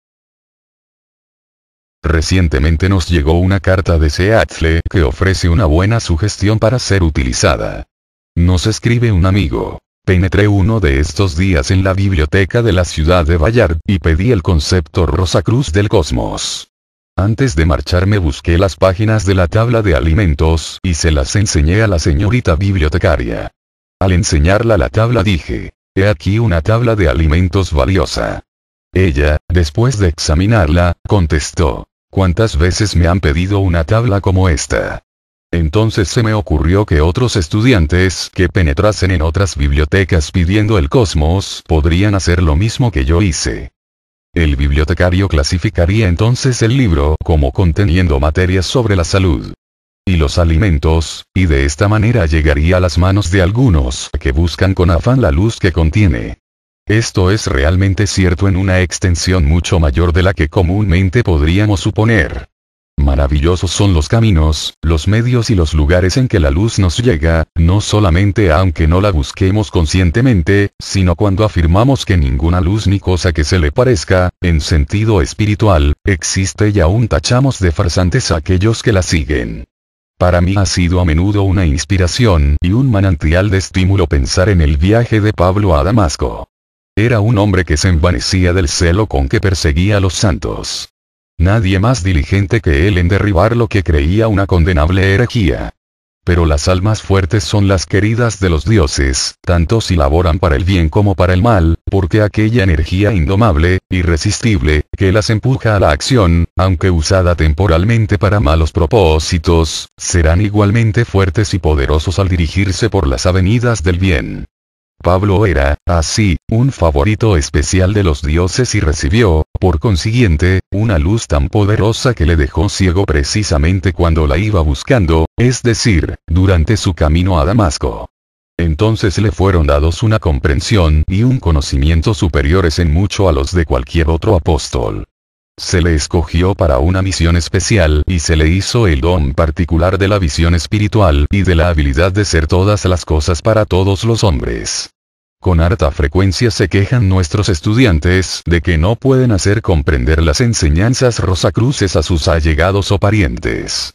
Recientemente nos llegó una carta de Seattle que ofrece una buena sugestión para ser utilizada. Nos escribe un amigo. Penetré uno de estos días en la biblioteca de la ciudad de Bayard y pedí el concepto Rosa Cruz del Cosmos. Antes de marcharme busqué las páginas de la tabla de alimentos y se las enseñé a la señorita bibliotecaria. Al enseñarla la tabla dije, aquí una tabla de alimentos valiosa. Ella, después de examinarla, contestó. ¿Cuántas veces me han pedido una tabla como esta? Entonces se me ocurrió que otros estudiantes que penetrasen en otras bibliotecas pidiendo el cosmos podrían hacer lo mismo que yo hice. El bibliotecario clasificaría entonces el libro como conteniendo materias sobre la salud, y los alimentos, y de esta manera llegaría a las manos de algunos que buscan con afán la luz que contiene. Esto es realmente cierto en una extensión mucho mayor de la que comúnmente podríamos suponer. Maravillosos son los caminos, los medios y los lugares en que la luz nos llega, no solamente aunque no la busquemos conscientemente, sino cuando afirmamos que ninguna luz ni cosa que se le parezca, en sentido espiritual, existe y aún tachamos de farsantes a aquellos que la siguen. Para mí ha sido a menudo una inspiración y un manantial de estímulo pensar en el viaje de Pablo a Damasco. Era un hombre que se envanecía del celo con que perseguía a los santos. Nadie más diligente que él en derribar lo que creía una condenable herejía pero las almas fuertes son las queridas de los dioses, tanto si laboran para el bien como para el mal, porque aquella energía indomable, irresistible, que las empuja a la acción, aunque usada temporalmente para malos propósitos, serán igualmente fuertes y poderosos al dirigirse por las avenidas del bien. Pablo era, así, un favorito especial de los dioses y recibió, por consiguiente, una luz tan poderosa que le dejó ciego precisamente cuando la iba buscando, es decir, durante su camino a Damasco. Entonces le fueron dados una comprensión y un conocimiento superiores en mucho a los de cualquier otro apóstol. Se le escogió para una misión especial y se le hizo el don particular de la visión espiritual y de la habilidad de ser todas las cosas para todos los hombres. Con harta frecuencia se quejan nuestros estudiantes de que no pueden hacer comprender las enseñanzas rosacruces a sus allegados o parientes.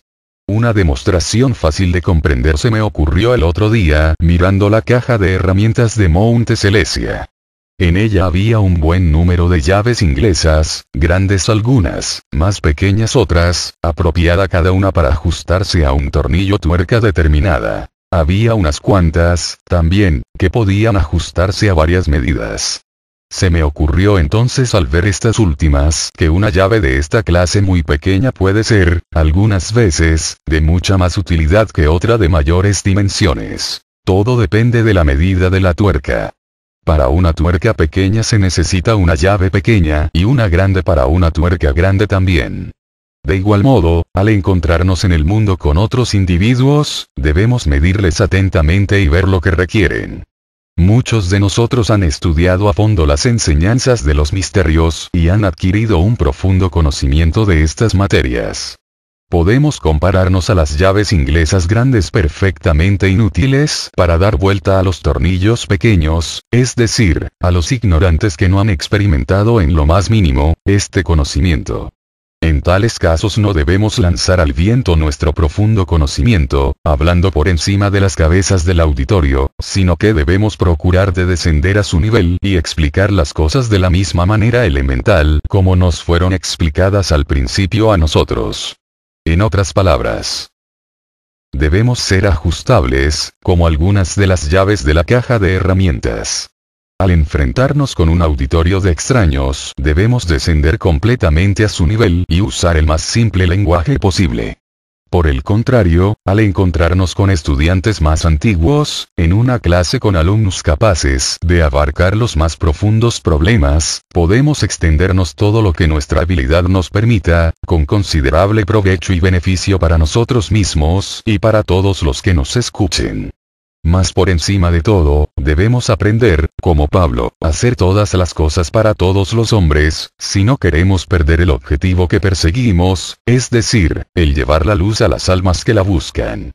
Una demostración fácil de comprender se me ocurrió el otro día, mirando la caja de herramientas de Mount Celestia. En ella había un buen número de llaves inglesas, grandes algunas, más pequeñas otras, apropiada cada una para ajustarse a un tornillo tuerca determinada. Había unas cuantas, también, que podían ajustarse a varias medidas. Se me ocurrió entonces al ver estas últimas que una llave de esta clase muy pequeña puede ser, algunas veces, de mucha más utilidad que otra de mayores dimensiones. Todo depende de la medida de la tuerca. Para una tuerca pequeña se necesita una llave pequeña y una grande para una tuerca grande también. De igual modo, al encontrarnos en el mundo con otros individuos, debemos medirles atentamente y ver lo que requieren. Muchos de nosotros han estudiado a fondo las enseñanzas de los misterios y han adquirido un profundo conocimiento de estas materias. Podemos compararnos a las llaves inglesas grandes perfectamente inútiles para dar vuelta a los tornillos pequeños, es decir, a los ignorantes que no han experimentado en lo más mínimo, este conocimiento. En tales casos no debemos lanzar al viento nuestro profundo conocimiento, hablando por encima de las cabezas del auditorio, sino que debemos procurar de descender a su nivel y explicar las cosas de la misma manera elemental como nos fueron explicadas al principio a nosotros. En otras palabras, debemos ser ajustables, como algunas de las llaves de la caja de herramientas. Al enfrentarnos con un auditorio de extraños, debemos descender completamente a su nivel y usar el más simple lenguaje posible. Por el contrario, al encontrarnos con estudiantes más antiguos, en una clase con alumnos capaces de abarcar los más profundos problemas, podemos extendernos todo lo que nuestra habilidad nos permita, con considerable provecho y beneficio para nosotros mismos y para todos los que nos escuchen. Mas por encima de todo, debemos aprender, como Pablo, a hacer todas las cosas para todos los hombres, si no queremos perder el objetivo que perseguimos, es decir, el llevar la luz a las almas que la buscan.